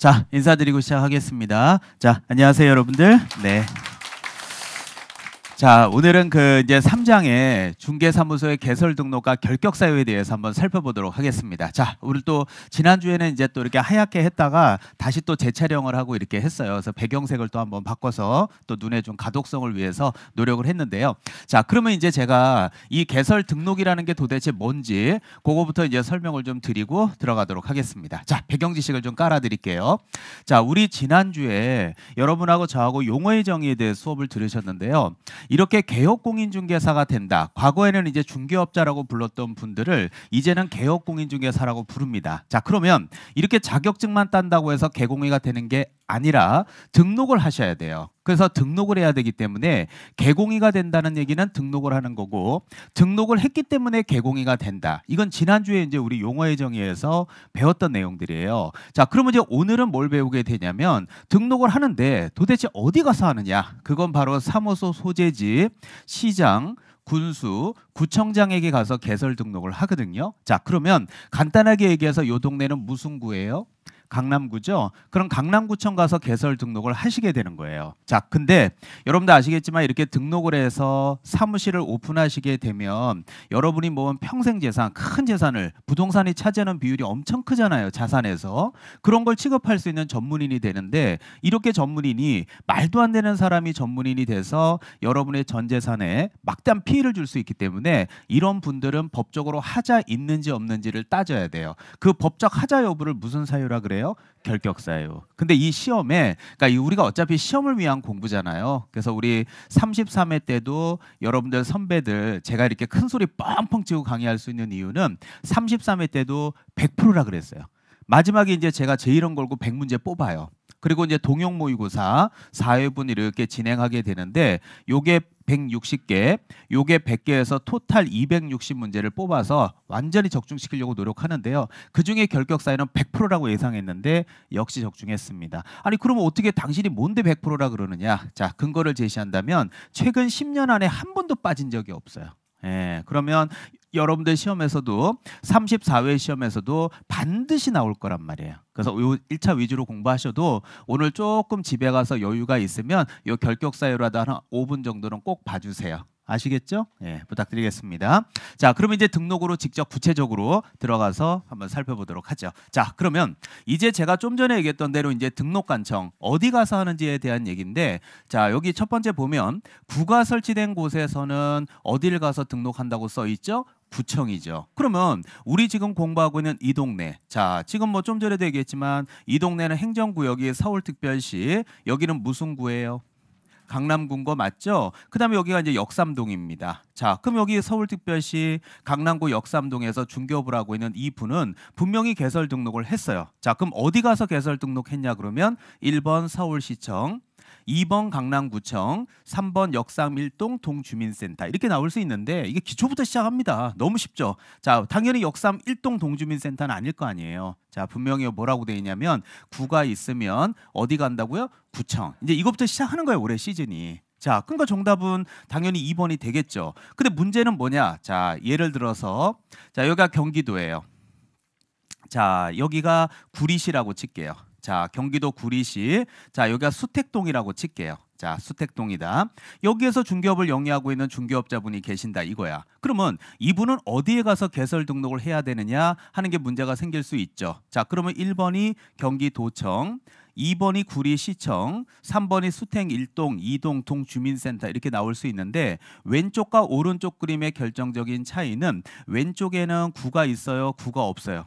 자, 인사드리고 시작하겠습니다. 자, 안녕하세요, 여러분들. 네. 자, 오늘은 그 이제 3장의 중개사무소의 개설 등록과 결격 사유에 대해서 한번 살펴보도록 하겠습니다. 자, 우리 또 지난주에는 이제 또 이렇게 하얗게 했다가 다시 또 재촬영을 하고 이렇게 했어요. 그래서 배경색을 또 한번 바꿔서 또 눈에 좀 가독성을 위해서 노력을 했는데요. 자, 그러면 이제 제가 이 개설 등록이라는 게 도대체 뭔지 그거부터 이제 설명을 좀 드리고 들어가도록 하겠습니다. 자, 배경 지식을 좀 깔아 드릴게요. 자, 우리 지난주에 여러분하고 저하고 용어의 정의에 대해 수업을 들으셨는데요. 이렇게 개혁 공인중개사가 된다. 과거에는 이제 중개업자라고 불렀던 분들을 이제는 개혁 공인중개사라고 부릅니다. 자, 그러면 이렇게 자격증만 딴다고 해서 개공의가 되는 게 아니라 등록을 하셔야 돼요. 그래서 등록을 해야 되기 때문에 개공이가 된다는 얘기는 등록을 하는 거고 등록을 했기 때문에 개공이가 된다. 이건 지난주에 이제 우리 용어의 정의에서 배웠던 내용들이에요. 자, 그러면 이제 오늘은 뭘 배우게 되냐면 등록을 하는데 도대체 어디 가서 하느냐? 그건 바로 사무소 소재지, 시장, 군수, 구청장에게 가서 개설 등록을 하거든요. 자, 그러면 간단하게 얘기해서 요 동네는 무슨 구예요? 강남구죠. 그럼 강남구청 가서 개설 등록을 하시게 되는 거예요. 자, 근데 여러분도 아시겠지만 이렇게 등록을 해서 사무실을 오픈하시게 되면 여러분이 모은 평생 재산, 큰 재산을 부동산이 차지하는 비율이 엄청 크잖아요. 자산에서. 그런 걸 취급할 수 있는 전문인이 되는데 이렇게 전문인이 말도 안 되는 사람이 전문인이 돼서 여러분의 전 재산에 막대한 피해를 줄 수 있기 때문에 이런 분들은 법적으로 하자 있는지 없는지를 따져야 돼요. 그 법적 하자 여부를 무슨 사유라 그래요? 뭐예요? 결격사예요. 근데 이 시험에 그러니까 우리가 어차피 시험을 위한 공부잖아요. 그래서 우리 33회 때도 여러분들 선배들 제가 이렇게 큰 소리 뻥뻥 치고 강의할 수 있는 이유는 33회 때도 100%라 그랬어요. 마지막에 이제 제가 제 이런 걸고 100문제 뽑아요. 그리고 이제 동역 모의고사 4회분 이렇게 진행하게 되는데 요게 160개, 요게 100개에서 토탈 260문제를 뽑아서 완전히 적중시키려고 노력하는데요. 그중에 결격 사유는 100%라고 예상했는데 역시 적중했습니다. 아니 그러면 어떻게 당신이 뭔데 100%라 그러느냐? 자, 근거를 제시한다면 최근 10년 안에 한 번도 빠진 적이 없어요. 예, 그러면 여러분들 시험에서도 34회 시험에서도 반드시 나올 거란 말이에요. 그래서 1차 위주로 공부하셔도 오늘 조금 집에 가서 여유가 있으면 요 결격 사유라도 한 5분 정도는 꼭 봐주세요. 아시겠죠? 예, 부탁드리겠습니다. 자, 그럼 이제 등록으로 직접 구체적으로 들어가서 한번 살펴보도록 하죠. 자, 그러면 이제 제가 좀 전에 얘기했던 대로 이제 등록 관청 어디 가서 하는지에 대한 얘기인데 자, 여기 첫 번째 보면 구가 설치된 곳에서는 어디를 가서 등록한다고 써 있죠? 구청이죠. 그러면 우리 지금 공부하고 있는 이 동네. 자, 지금 뭐 좀 전에도 얘기했지만 이 동네는 행정구역이 서울특별시. 여기는 무슨 구예요? 강남군거 맞죠? 그다음에 여기가 이제 역삼동입니다. 자, 그럼 여기 서울특별시 강남구 역삼동에서 중개업을 하고 있는 이 분은 분명히 개설 등록을 했어요. 자, 그럼 어디 가서 개설 등록했냐 그러면 1번 서울시청, 2번 강남구청, 3번 역삼1동 동주민센터 이렇게 나올 수 있는데 이게 기초부터 시작합니다. 너무 쉽죠. 자, 당연히 역삼1동 동주민센터는 아닐 거 아니에요. 자, 분명히 뭐라고 돼 있냐면 구가 있으면 어디 간다고요? 구청. 이제 이것부터 시작하는 거예요, 올해 시즌이. 자, 그러니까 정답은 당연히 2번이 되겠죠. 근데 문제는 뭐냐? 자, 예를 들어서 자, 여기가 경기도예요. 자, 여기가 구리시라고 칠게요. 자, 경기도 구리시. 자, 여기가 수택동이라고 칠게요. 자, 수택동이다. 여기에서 중개업을 영위하고 있는 중개업자분이 계신다 이거야. 그러면 이분은 어디에 가서 개설 등록을 해야 되느냐 하는 게 문제가 생길 수 있죠. 자, 그러면 1번이 경기도청, 2번이 구리시청, 3번이 수택 1동, 2동, 동주민센터 이렇게 나올 수 있는데 왼쪽과 오른쪽 그림의 결정적인 차이는 왼쪽에는 구가 있어요, 구가 없어요.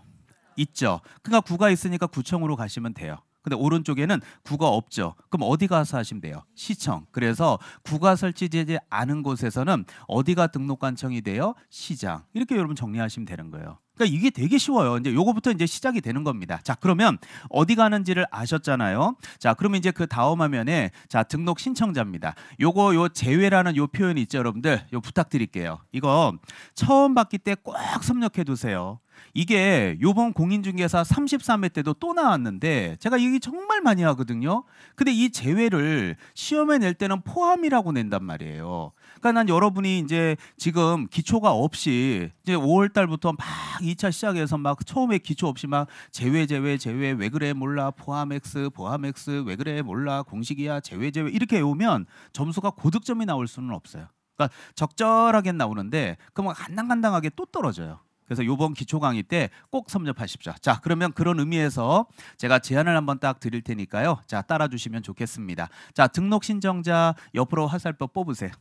있죠. 그러니까 구가 있으니까 구청으로 가시면 돼요. 근데 오른쪽에는 구가 없죠. 그럼 어디 가서 하시면 돼요? 시청. 그래서 구가 설치되지 않은 곳에서는 어디가 등록관청이 돼요? 시장. 이렇게 여러분 정리하시면 되는 거예요. 그러니까 이게 되게 쉬워요. 이제 요거부터 이제 시작이 되는 겁니다. 자, 그러면 어디 가는지를 아셨잖아요. 자, 그러면 이제 그 다음 화면에 자, 등록 신청자입니다. 요거 요 제외라는 요 표현이 있죠, 여러분들. 요 부탁드릴게요. 이거 처음 받기 때 꼭 섭렵해 두세요. 이게 요번 공인중개사 33회 때도 또 나왔는데 제가 이기 정말 많이 하거든요. 근데 이 제외를 시험에 낼 때는 포함이라고 낸단 말이에요. 그러니까 여러분이 이제 지금 기초가 없이 이제 5월 달부터 막 2차 시작해서 막 처음에 기초 없이 막 제외 제외 제외 왜 그래 몰라 포함엑스 포함엑스 왜 그래 몰라 공식이야 제외 제외 이렇게 외우면 점수가 고득점이 나올 수는 없어요. 그러니까 적절하게 나오는데 그러 간당간당하게 또 떨어져요. 그래서 요번 기초 강의 때 꼭 섭렵하십시오. 자, 그러면 그런 의미에서 제가 제안을 한번 딱 드릴 테니까요. 자, 따라 주시면 좋겠습니다. 자, 등록 신청자 옆으로 화살표 뽑으세요.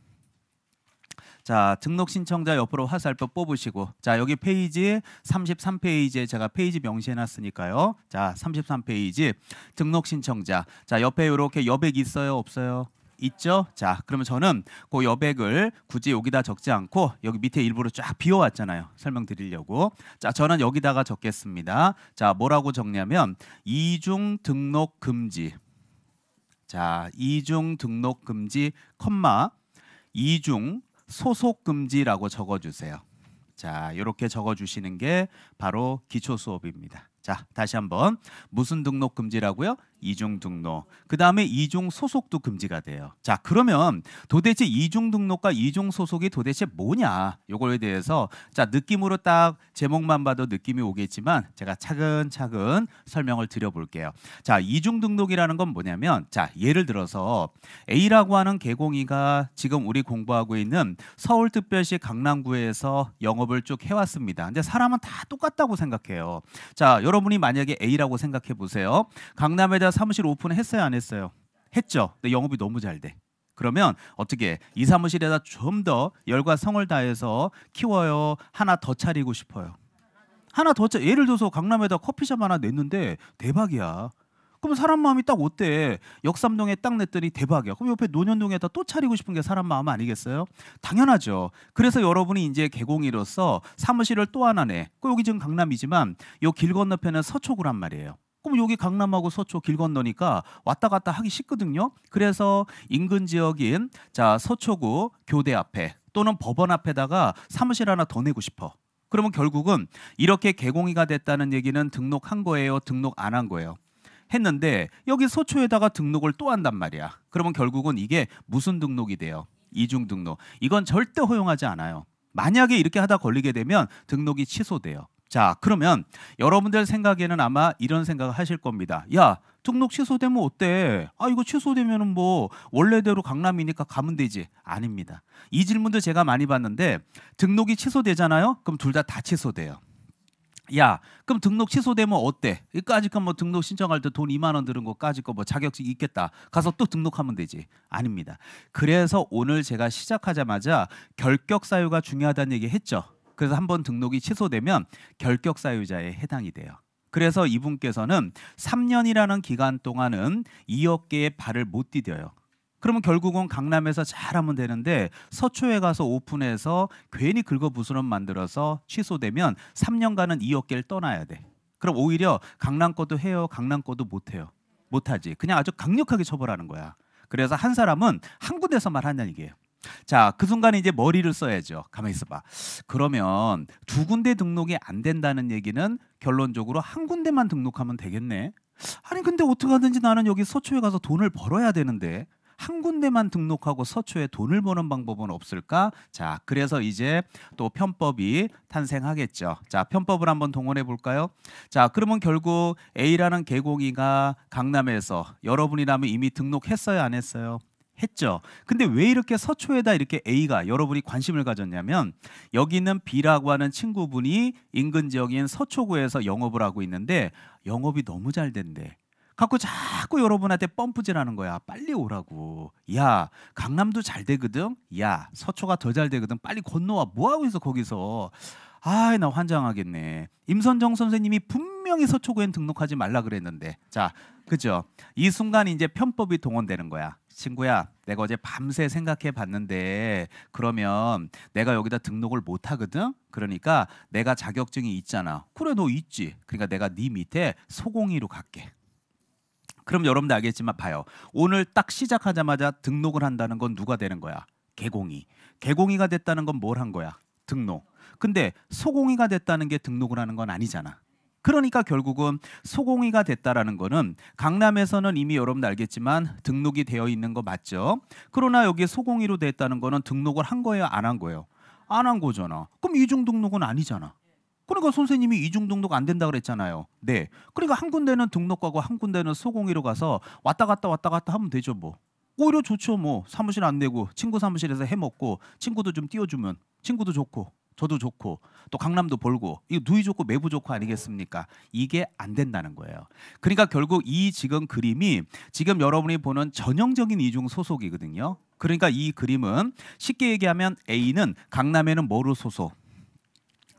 자 등록 신청자 옆으로 화살표 뽑으시고 자 여기 페이지 33페이지에 제가 페이지 명시해놨으니까요. 자 33페이지 등록 신청자 자 옆에 이렇게 여백 있어요 없어요? 있죠? 자, 그러면 저는 그 여백을 굳이 여기다 적지 않고 여기 밑에 일부러 쫙 비워왔잖아요. 설명드리려고. 자, 저는 여기다가 적겠습니다. 자, 뭐라고 적냐면 이중 등록 금지. 자, 이중 등록 금지, 컴마 이중 소속 금지라고 적어 주세요. 자, 이렇게 적어 주시는 게 바로 기초 수업입니다. 자, 다시 한번 무슨 등록 금지라고요? 이중 등록, 그 다음에 이중 소속도 금지가 돼요. 자, 그러면 도대체 이중 등록과 이중 소속이 도대체 뭐냐? 요거에 대해서 자 느낌으로 딱 제목만 봐도 느낌이 오겠지만 제가 차근차근 설명을 드려볼게요. 자, 이중 등록이라는 건 뭐냐면 자 예를 들어서 A라고 하는 개공이가 지금 우리 공부하고 있는 서울특별시 강남구에서 영업을 쭉 해왔습니다. 근데 사람은 다 똑같다고 생각해요. 자, 여러분이 만약에 A라고 생각해 보세요. 강남에다 사무실 오픈했어요 안 했어요? 했죠. 근데 영업이 너무 잘 돼. 그러면 어떻게 이 사무실에다 좀 더 열과 성을 다해서 키워요. 하나 더 차리고 싶어요. 하나 더 차. 예를 들어서 강남에다 커피숍 하나 냈는데 대박이야. 그럼 사람 마음이 딱 어때? 역삼동에 딱 냈더니 대박이야. 그럼 옆에 노년동에다 또 차리고 싶은 게 사람 마음 아니겠어요? 당연하죠. 그래서 여러분이 이제 개공이로서 사무실을 또 하나 내. 그 여기 지금 강남이지만 요 길 건너편은 서초구란 말이에요. 그럼 여기 강남하고 서초 길 건너니까 왔다 갔다 하기 쉽거든요. 그래서 인근 지역인 자 서초구 교대 앞에 또는 법원 앞에다가 사무실 하나 더 내고 싶어. 그러면 결국은 이렇게 개공이가 됐다는 얘기는 등록한 거예요, 등록 안 한 거예요. 했는데 여기 서초에다가 등록을 또 한단 말이야. 그러면 결국은 이게 무슨 등록이 돼요? 이중 등록. 이건 절대 허용하지 않아요. 만약에 이렇게 하다 걸리게 되면 등록이 취소돼요. 자, 그러면 여러분들 생각에는 아마 이런 생각을 하실 겁니다. 야, 등록 취소되면 어때? 아, 이거 취소되면은 뭐 원래대로 강남이니까 가면 되지. 아닙니다. 이 질문도 제가 많이 봤는데 등록이 취소되잖아요. 그럼 둘 다다 다 취소돼요. 야, 그럼 등록 취소되면 어때? 이 까짓거 뭐 등록 신청할 때 돈 2만 원 드는 거 까짓거 뭐 자격증 있겠다. 가서 또 등록하면 되지. 아닙니다. 그래서 오늘 제가 시작하자마자 결격 사유가 중요하다는 얘기 했죠. 그래서 한 번 등록이 취소되면 결격 사유자에 해당이 돼요. 그래서 이분께서는 3년이라는 기간 동안은 2억 개의 발을 못 디뎌요. 그러면 결국은 강남에서 잘하면 되는데 서초에 가서 오픈해서 괜히 긁어부스럼 만들어서 취소되면 3년간은 2억 개를 떠나야 돼. 그럼 오히려 강남 거도 해요, 강남 거도 못 해요, 못 하지. 그냥 아주 강력하게 처벌하는 거야. 그래서 한 사람은 한 군데서만 하는 얘기예요. 자, 그 순간에 이제 머리를 써야죠. 가만히 있어봐. 그러면 두 군데 등록이 안 된다는 얘기는 결론적으로 한 군데만 등록하면 되겠네. 아니 근데 어떻게 하든지 나는 여기 서초에 가서 돈을 벌어야 되는데 한 군데만 등록하고 서초에 돈을 버는 방법은 없을까? 자, 그래서 이제 또 편법이 탄생하겠죠. 자, 편법을 한번 동원해 볼까요? 자, 그러면 결국 A라는 개공이가 강남에서 여러분이라면 이미 등록했어요, 안 했어요? 했죠. 근데 왜 이렇게 서초에다 이렇게 A가 여러분이 관심을 가졌냐면 여기 는 B라고 하는 친구분이 인근 지역인 서초구에서 영업을 하고 있는데 영업이 너무 잘 된대. 갖고 자꾸 여러분한테 펌프질하는 거야. 빨리 오라고. 야 강남도 잘 되거든. 야 서초가 더 잘 되거든. 빨리 건너와. 뭐 하고 있어 거기서. 아나 환장하겠네. 임선정 선생님이 분명히 서초구엔 등록하지 말라 그랬는데 자 그죠? 이 순간 이제 편법이 동원되는 거야. 친구야, 내가 어제 밤새 생각해 봤는데 그러면 내가 여기다 등록을 못 하거든. 그러니까 내가 자격증이 있잖아. 그래 너 있지. 그러니까 내가 네 밑에 소공이로 갈게. 그럼 여러분들 알겠지만 봐요. 오늘 딱 시작하자마자 등록을 한다는 건 누가 되는 거야? 개공이. 개공이가 됐다는 건 뭘 한 거야? 등록. 근데 소공이가 됐다는 게 등록을 하는 건 아니잖아. 그러니까 결국은 소공이가 됐다라는 거는 강남에서는 이미 여러분 알겠지만 등록이 되어 있는 거 맞죠? 그러나 여기 에 소공이로 됐다는 거는 등록을 한 거예요, 안 한 거예요? 안 한 거잖아. 그럼 이중 등록은 아니잖아. 그러니까 선생님이 이중 등록 안 된다 그랬잖아요. 네. 그러니까 한 군데는 등록하고 한 군데는 소공이로 가서 왔다 갔다 왔다 갔다 하면 되죠, 뭐. 오히려 좋죠, 뭐. 사무실 안 내고 친구 사무실에서 해 먹고 친구도 좀 띄워 주면 친구도 좋고. 저도 좋고 또 강남도 볼고이거 누이 좋고 매부 좋고 아니겠습니까? 이게 안 된다는 거예요. 그러니까 결국 이 지금 그림이 지금 여러분이 보는 전형적인 이중 소속이거든요. 그러니까 이 그림은 쉽게 얘기하면 A는 강남에는 뭐로 소속?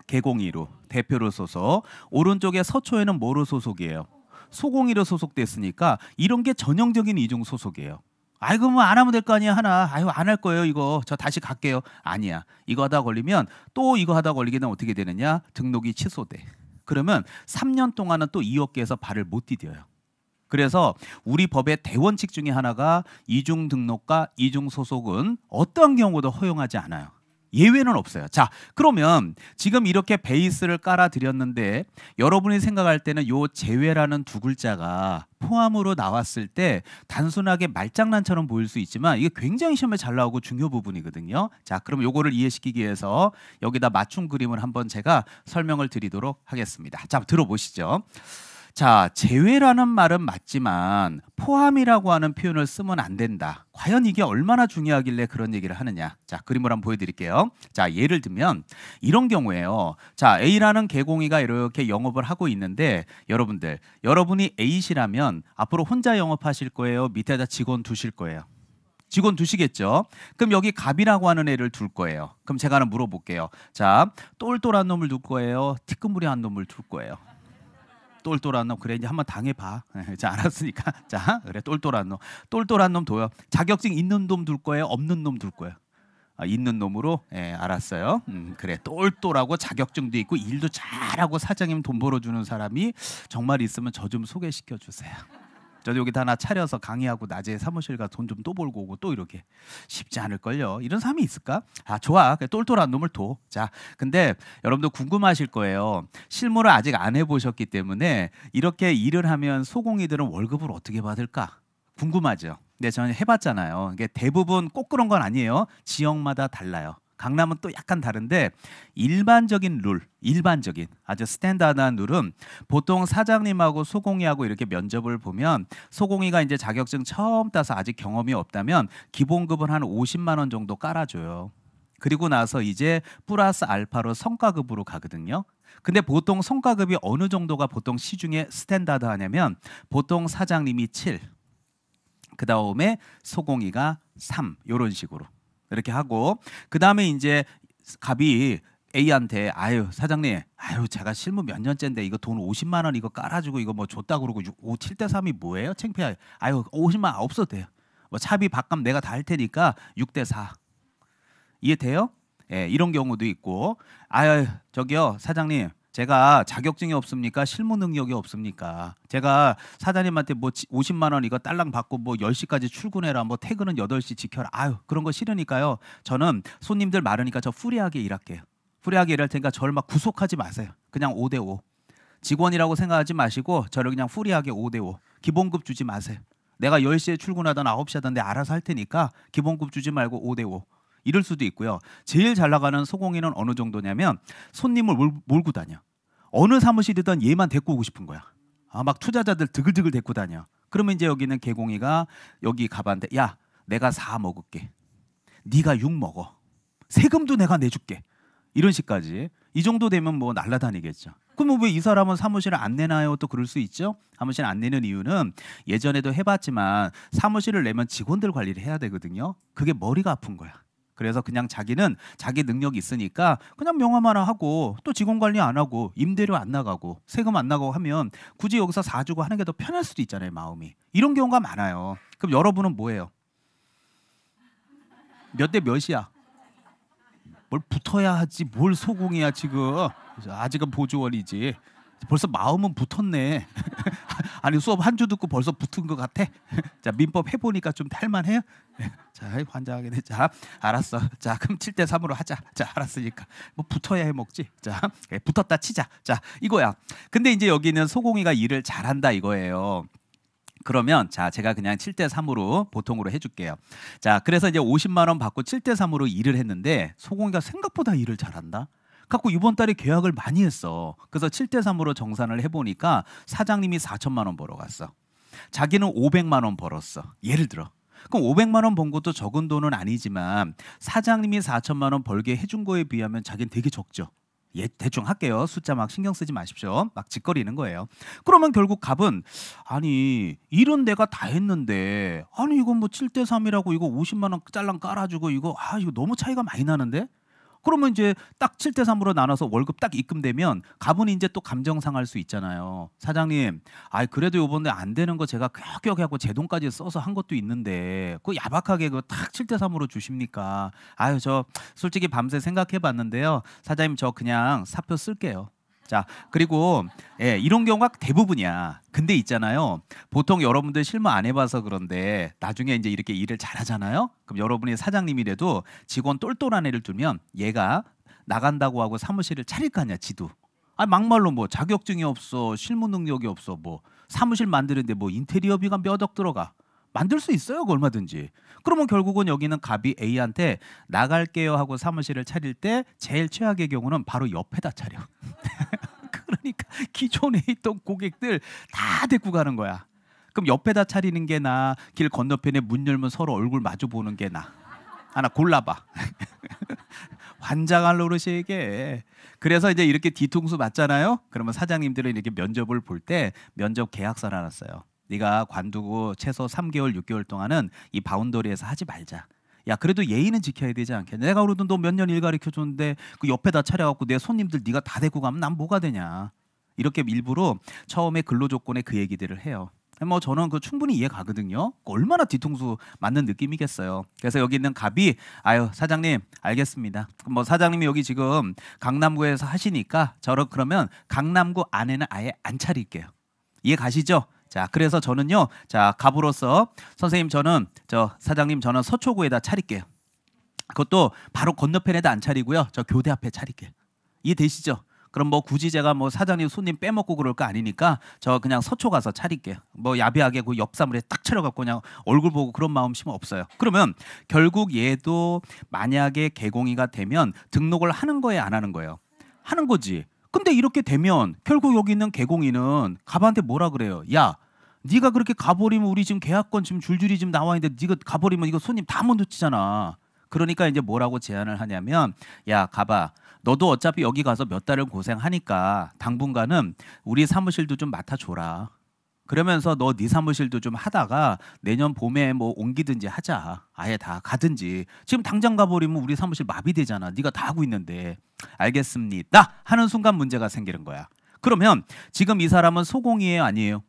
개공이로 대표로 소속. 오른쪽에 서초에는 뭐로 소속이에요? 소공이로 소속됐으니까 이런 게 전형적인 이중 소속이에요. 아이고 뭐안 하면 될 거 아니야 하나 아유 안할 거예요 이거 저 다시 갈게요 아니야 이거 하다 걸리면 또 이거 하다 걸리게 되면 어떻게 되느냐 등록이 취소돼 그러면 3년 동안은 또 이 업계에서 발을 못 디뎌요 그래서 우리 법의 대원칙 중에 하나가 이중 등록과 이중 소속은 어떤 경우도 허용하지 않아요 예외는 없어요. 자, 그러면 지금 이렇게 베이스를 깔아드렸는데 여러분이 생각할 때는 요 제외라는 두 글자가 포함으로 나왔을 때 단순하게 말장난처럼 보일 수 있지만 이게 굉장히 시험에 잘 나오고 중요 부분이거든요. 자, 그럼 요거를 이해시키기 위해서 여기다 맞춤 그림을 한번 제가 설명을 드리도록 하겠습니다. 자, 들어보시죠. 자, 제외라는 말은 맞지만 포함이라고 하는 표현을 쓰면 안 된다. 과연 이게 얼마나 중요하길래 그런 얘기를 하느냐. 자, 그림을 한번 보여드릴게요. 자, 예를 들면 이런 경우에요. 자, A라는 개공이가 이렇게 영업을 하고 있는데 여러분들, 여러분이 A시라면 앞으로 혼자 영업하실 거예요? 밑에다 직원 두실 거예요? 직원 두시겠죠. 그럼 여기 갑이라고 하는 애를 둘 거예요. 그럼 제가 하나 물어볼게요. 자, 똘똘한 놈을 둘 거예요. 티끌무리한 놈을 둘 거예요. 똘똘한 놈 그래 이제 한번 당해봐 자 알았으니까 자 그래 똘똘한 놈 똘똘한 놈 둬요 자격증 있는 놈 둘 거예요 없는 놈 둘 거예요 아, 있는 놈으로 예, 알았어요. 음, 그래 똘똘하고 자격증도 있고 일도 잘하고 사장님 돈 벌어주는 사람이 정말 있으면 저 좀 소개시켜 주세요. 저도 여기 하나 차려서 강의하고 낮에 사무실 가서 돈 좀 또 벌고 오고 또 이렇게 쉽지 않을걸요. 이런 사람이 있을까? 아 좋아. 똘똘한 놈을 도 자, 근데 여러분도 궁금하실 거예요. 실무를 아직 안 해보셨기 때문에 이렇게 일을 하면 소공이들은 월급을 어떻게 받을까? 궁금하죠. 근데 저는 해봤잖아요. 이게 대부분 꼭 그런 건 아니에요. 지역마다 달라요. 강남은 또 약간 다른데 일반적인 룰, 일반적인 아주 스탠다드한 룰은 보통 사장님하고 소공이하고 이렇게 면접을 보면 소공이가 이제 자격증 처음 따서 아직 경험이 없다면 기본급은 한 50만 원 정도 깔아줘요. 그리고 나서 이제 플러스 알파로 성과급으로 가거든요. 근데 보통 성과급이 어느 정도가 보통 시중에 스탠다드 하냐면 보통 사장님이 7, 그 다음에 소공이가 3 이런 식으로 이렇게 하고 그 다음에 이제 갑이 A한테 아유 사장님 아유 제가 실무 몇 년째인데 이거 돈 50만 원 이거 깔아주고 이거 뭐 줬다 그러고 5, 7대 3이 뭐예요? 창피해. 아유 50만 원 없어도 돼요. 뭐 차비 밥값 내가 다 할 테니까 6 대 4. 이해 돼요? 예, 이런 경우도 있고 아유 저기요 사장님 제가 자격증이 없습니까? 실무 능력이 없습니까? 제가 사장님한테 뭐 50만 원 이거 딸랑 받고 뭐 10시까지 출근해라 뭐 퇴근은 8시 지켜라. 아유, 그런 거 싫으니까요. 저는 손님들 많으니까 저 프리하게 일할게요. 프리하게 일할 테니까 저를 막 구속하지 마세요. 그냥 5대 5. 직원이라고 생각하지 마시고 저를 그냥 프리하게 5대 5. 기본급 주지 마세요. 내가 10시에 출근하던 9시 하던 데 알아서 할 테니까 기본급 주지 말고 5대 5. 이럴 수도 있고요. 제일 잘 나가는 소공인은 어느 정도냐면 손님을 몰고 다녀. 어느 사무실이든 얘만 데리고 오고 싶은 거야. 아, 막 투자자들 드글드글 데리고 다녀. 그러면 이제 여기는 개공이가 여기 가봤는데 야 내가 사 먹을게. 네가 육 먹어. 세금도 내가 내줄게. 이런 식까지. 이 정도 되면 뭐 날라다니겠죠. 그럼 뭐 왜이 사람은 사무실을 안 내나요? 또 그럴 수 있죠. 사무실 안 내는 이유는 예전에도 해봤지만 사무실을 내면 직원들 관리를 해야 되거든요. 그게 머리가 아픈 거야. 그래서 그냥 자기는 자기 능력이 있으니까 그냥 명함 하나 하고 또 직원 관리 안 하고 임대료 안 나가고 세금 안 나가고 하면 굳이 여기서 사주고 하는 게 더 편할 수도 있잖아요 마음이 이런 경우가 많아요 그럼 여러분은 뭐예요 몇 대 몇이야 뭘 붙어야 하지 뭘 소공해야 지금 아직은 보조원이지 벌써 마음은 붙었네. 아니 수업 한 주 듣고 벌써 붙은 것 같아. 자 민법 해보니까 좀 할만해요. 자 환장하게 돼. 자 알았어. 자 그럼 7대 3으로 하자. 자 알았으니까 뭐 붙어야 해 먹지. 자 예, 붙었다 치자. 자 이거야. 근데 이제 여기는 소공이가 일을 잘한다 이거예요. 그러면 자 제가 그냥 7대 3으로 보통으로 해줄게요. 자 그래서 이제 50만 원 받고 7대 3으로 일을 했는데 소공이가 생각보다 일을 잘한다. 갖고 이번 달에 계약을 많이 했어. 그래서 7대 3으로 정산을 해 보니까 사장님이 4천만 원 벌어 갔어. 자기는 500만 원 벌었어. 예를 들어. 그럼 500만 원 번 것도 적은 돈은 아니지만 사장님이 4천만 원 벌게 해준 거에 비하면 자기는 되게 적죠. 예, 대충 할게요. 숫자 막 신경 쓰지 마십시오. 막 짓거리는 거예요. 그러면 결국 갑은 아니 이런 내가 다 했는데 아니 이건 뭐 7대 3이라고 이거 50만 원 짤랑 깔아주고 이거 아 이거 너무 차이가 많이 나는데 그러면 이제 딱 7대 3으로 나눠서 월급 딱 입금되면 가분이 이제 또 감정 상할 수 있잖아요. 사장님, 아 그래도 요번에 안 되는 거 제가 껴껴 하고 제 돈까지 써서 한 것도 있는데 그 야박하게 그거 딱 7대 3으로 주십니까? 아유 저 솔직히 밤새 생각해 봤는데요. 사장님 저 그냥 사표 쓸게요. 자, 그리고 예, 이런 경우가 대부분이야. 근데 있잖아요. 보통 여러분들 실무 안 해봐서 그런데 나중에 이제 이렇게 일을 잘하잖아요. 그럼 여러분이 사장님이래도 직원 똘똘한 애를 두면 얘가 나간다고 하고 사무실을 차릴 거 아니야, 지도. 아 막말로 뭐 자격증이 없어, 실무 능력이 없어, 뭐 사무실 만드는데 뭐 인테리어비가 몇 억 들어가. 만들 수 있어요. 그 얼마든지. 그러면 결국은 여기는 갑이 A한테 나갈게요 하고 사무실을 차릴 때 제일 최악의 경우는 바로 옆에다 차려. 그러니까 기존에 있던 고객들 다 데리고 가는 거야. 그럼 옆에다 차리는 게 나, 길 건너편에 문 열면 서로 얼굴 마주 보는 게 나. 하나 골라봐. 환장할 노릇이게. 에 그래서 이제 이렇게 뒤통수 맞잖아요. 그러면 사장님들은 이렇게 면접을 볼 때 면접 계약서를 하나 써요 네가 관두고 최소 3개월, 6개월 동안은 이 바운더리에서 하지 말자. 야 그래도 예의는 지켜야 되지 않겠냐 내가 그러던 너몇 년 일 가르쳐 줬는데 그 옆에다 차려갖고 내 손님들 네가 다 데리고 가면 난 뭐가 되냐 이렇게 일부러 처음에 근로 조건에 그 얘기들을 해요 뭐 저는 그 충분히 이해 가거든요 그 얼마나 뒤통수 맞는 느낌이겠어요 그래서 여기 있는 갑이 아유 사장님 알겠습니다 뭐 사장님이 여기 지금 강남구에서 하시니까 저러 그러면 강남구 안에는 아예 안 차릴게요 이해 가시죠 자, 그래서 저는요. 자, 갑으로서 선생님 저는 저 사장님 저는 서초구에다 차릴게요. 그것도 바로 건너편에다 안 차리고요. 저 교대 앞에 차릴게요. 이해되시죠? 그럼 뭐 굳이 제가 뭐 사장님 손님 빼먹고 그럴 거 아니니까 저 그냥 서초 가서 차릴게요. 뭐 야비하게 그 옆사물에 딱 차려갖고 그냥 얼굴 보고 그런 마음심 없어요. 그러면 결국 얘도 만약에 개공이가 되면 등록을 하는 거예요, 안 하는 거예요? 하는 거지. 근데 이렇게 되면 결국 여기 있는 개공이는 가반한테 뭐라 그래요? 야, 네가 그렇게 가버리면 우리 지금 계약권 지금 줄줄이 지금 나와 있는데 네가 가버리면 이거 손님 다 못 놓치잖아. 그러니까 이제 뭐라고 제안을 하냐면 야 가봐 너도 어차피 여기 가서 몇 달을 고생하니까 당분간은 우리 사무실도 좀 맡아줘라. 그러면서 너 네 사무실도 좀 하다가 내년 봄에 뭐 옮기든지 하자. 아예 다 가든지. 지금 당장 가버리면 우리 사무실 마비되잖아. 네가 다 하고 있는데. 알겠습니다. 하는 순간 문제가 생기는 거야. 그러면 지금 이 사람은 소공이에요, 아니에요?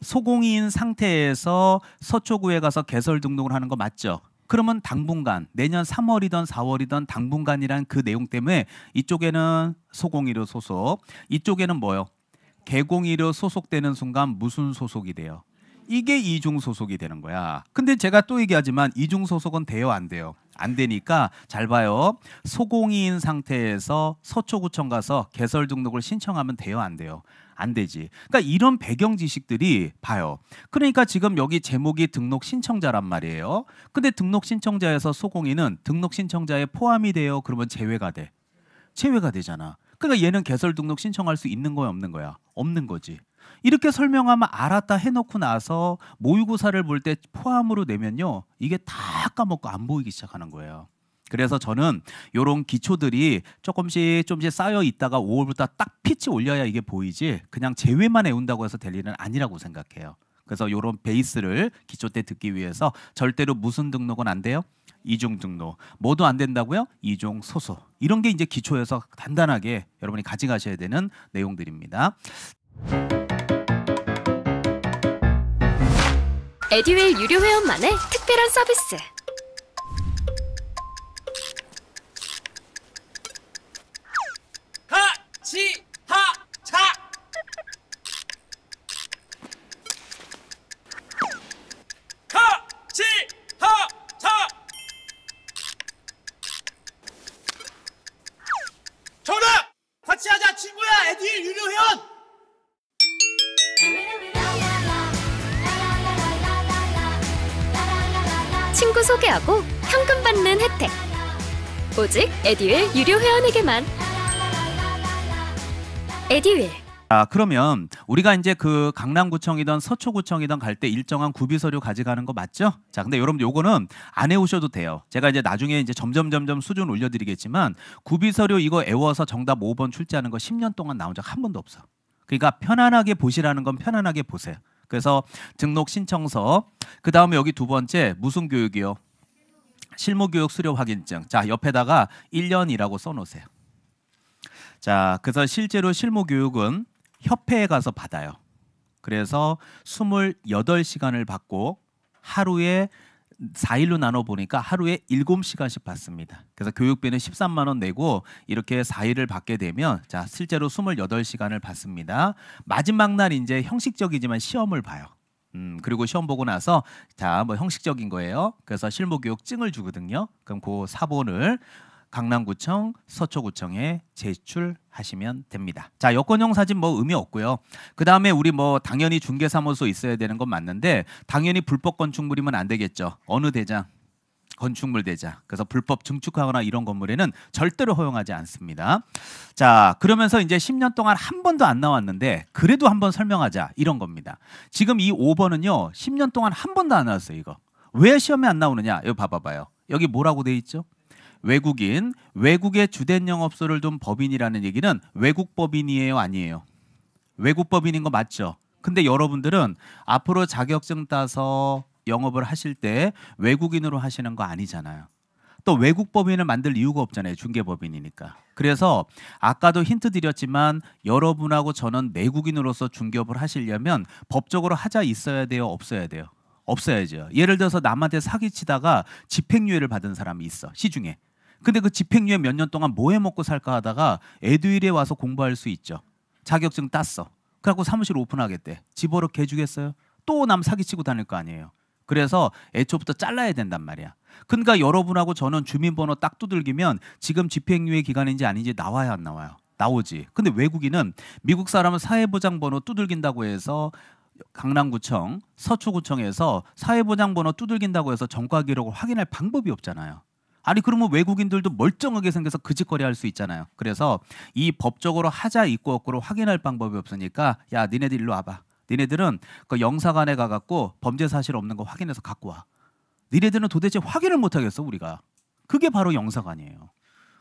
소공인 상태에서 서초구에 가서 개설 등록을 하는 거 맞죠? 그러면 당분간 내년 3월이던 4월이던 당분간이란 그 내용 때문에 이쪽에는 소공의료 소속, 이쪽에는 뭐요? 개공의료 소속되는 순간 무슨 소속이 돼요? 이게 이중 소속이 되는 거야. 근데 제가 또 얘기하지만 이중 소속은 돼요, 안 돼요? 안 되니까 잘 봐요. 소공인 상태에서 서초구청 가서 개설 등록을 신청하면 돼요, 안 돼요? 안 되지. 그러니까 이런 배경 지식들이 봐요. 그러니까 지금 여기 제목이 등록 신청자란 말이에요. 근데 등록 신청자에서 소공인은 등록 신청자에 포함이 돼요. 그러면 제외가 돼. 제외가 되잖아. 그러니까 얘는 개설 등록 신청할 수 있는 거야 없는 거야? 없는 거지. 이렇게 설명하면 알았다 해놓고 나서 모의고사를 볼 때 포함으로 내면요 이게 다 까먹고 안 보이기 시작하는 거예요. 그래서 저는 이런 기초들이 조금씩 조금씩 쌓여 있다가 5월부터 딱 피치 올려야 이게 보이지 그냥 제외만 해온다고 해서 될 일은 아니라고 생각해요. 그래서 이런 베이스를 기초 때 듣기 위해서 절대로 무슨 등록은 안 돼요? 이중 등록 뭐도 안 된다고요? 이중 소소 이런 게 이제 기초에서 단단하게 여러분이 가져가셔야 되는 내용들입니다. 에듀윌 유료 회원만의 특별한 서비스. 지하차 가지하차 정답! 같이 하자 친구야 에디의 유료현 친구 소개하고 현금 받는 혜택 오직 에듀의 유료 회원에게만 에디윌. 아, 그러면 우리가 이제 그 강남구청이든 서초구청이든 갈때 일정한 구비서류 가져가는 거 맞죠? 자, 근데 여러분 요거는 안 해오셔도 돼요. 제가 이제 나중에 이제 점점 점점 수준 올려드리겠지만 구비서류 이거 애워서 정답 5번 출제하는 거 10년 동안 나온 적 한 번도 없어. 그러니까 편안하게 보시라는 건 편안하게 보세요. 그래서 등록 신청서, 그 다음에 여기 두 번째 무슨 교육이요? 실무교육 수료 확인증. 자, 옆에다가 1년이라고 써놓으세요. 자, 그래서 실제로 실무 교육은 협회에 가서 받아요. 그래서 28시간을 받고 하루에 4일로 나눠 보니까 하루에 7시간씩 받습니다. 그래서 교육비는 13만 원 내고 이렇게 4일을 받게 되면 자, 실제로 28시간을 받습니다. 마지막 날 이제 형식적이지만 시험을 봐요. 음, 그리고 시험 보고 나서 자, 뭐 형식적인 거예요. 그래서 실무 교육증을 주거든요. 그럼 그 사본을 강남구청, 서초구청에 제출하시면 됩니다. 자, 여권형 사진 뭐 의미 없고요. 그다음에 우리 뭐 당연히 중개사무소 있어야 되는 건 맞는데 당연히 불법 건축물이면 안 되겠죠. 어느 대장? 건축물 대장. 그래서 불법 증축하거나 이런 건물에는 절대로 허용하지 않습니다. 자, 그러면서 이제 10년 동안 한 번도 안 나왔는데 그래도 한 번 설명하자 이런 겁니다. 지금 이 5번은요. 10년 동안 한 번도 안 나왔어요, 이거. 왜 시험에 안 나오느냐? 이거 봐봐 봐요. 여기 뭐라고 돼 있죠? 외국인, 외국의 주된 영업소를 둔 법인이라는 얘기는 외국 법인이에요, 아니에요? 외국 법인인 거 맞죠? 근데 여러분들은 앞으로 자격증 따서 영업을 하실 때 외국인으로 하시는 거 아니잖아요. 또 외국 법인을 만들 이유가 없잖아요. 중개법인이니까. 그래서 아까도 힌트 드렸지만 여러분하고 저는 내국인으로서 중개업을 하시려면 법적으로 하자 있어야 돼요, 없어야 돼요. 없어야죠. 예를 들어서 남한테 사기치다가 집행유예를 받은 사람이 있어 시중에. 근데 그 집행유예 몇 년 동안 뭐 해 먹고 살까 하다가 에듀일에 와서 공부할 수 있죠. 자격증 땄어. 그래갖고 사무실 오픈하겠대. 집어로 개주겠어요? 또 남 사기치고 다닐 거 아니에요. 그래서 애초부터 잘라야 된단 말이야. 그러니까 여러분하고 저는 주민번호 딱 두들기면 지금 집행유예 기간인지 아닌지 나와야 안 나와요. 나오지. 근데 외국인은 미국 사람은 사회보장번호 두들긴다고 해서 강남구청, 서초구청에서 사회보장번호 두들긴다고 해서 정가 기록을 확인할 방법이 없잖아요. 아니 그러면 외국인들도 멀쩡하게 생겨서 그짓거리할 수 있잖아요. 그래서 이 법적으로 하자 있고 없고로 확인할 방법이 없으니까 야 니네들 일로 와봐. 니네들은 그 영사관에 가갖고 범죄 사실 없는 거 확인해서 갖고 와. 니네들은 도대체 확인을 못 하겠어 우리가. 그게 바로 영사관이에요.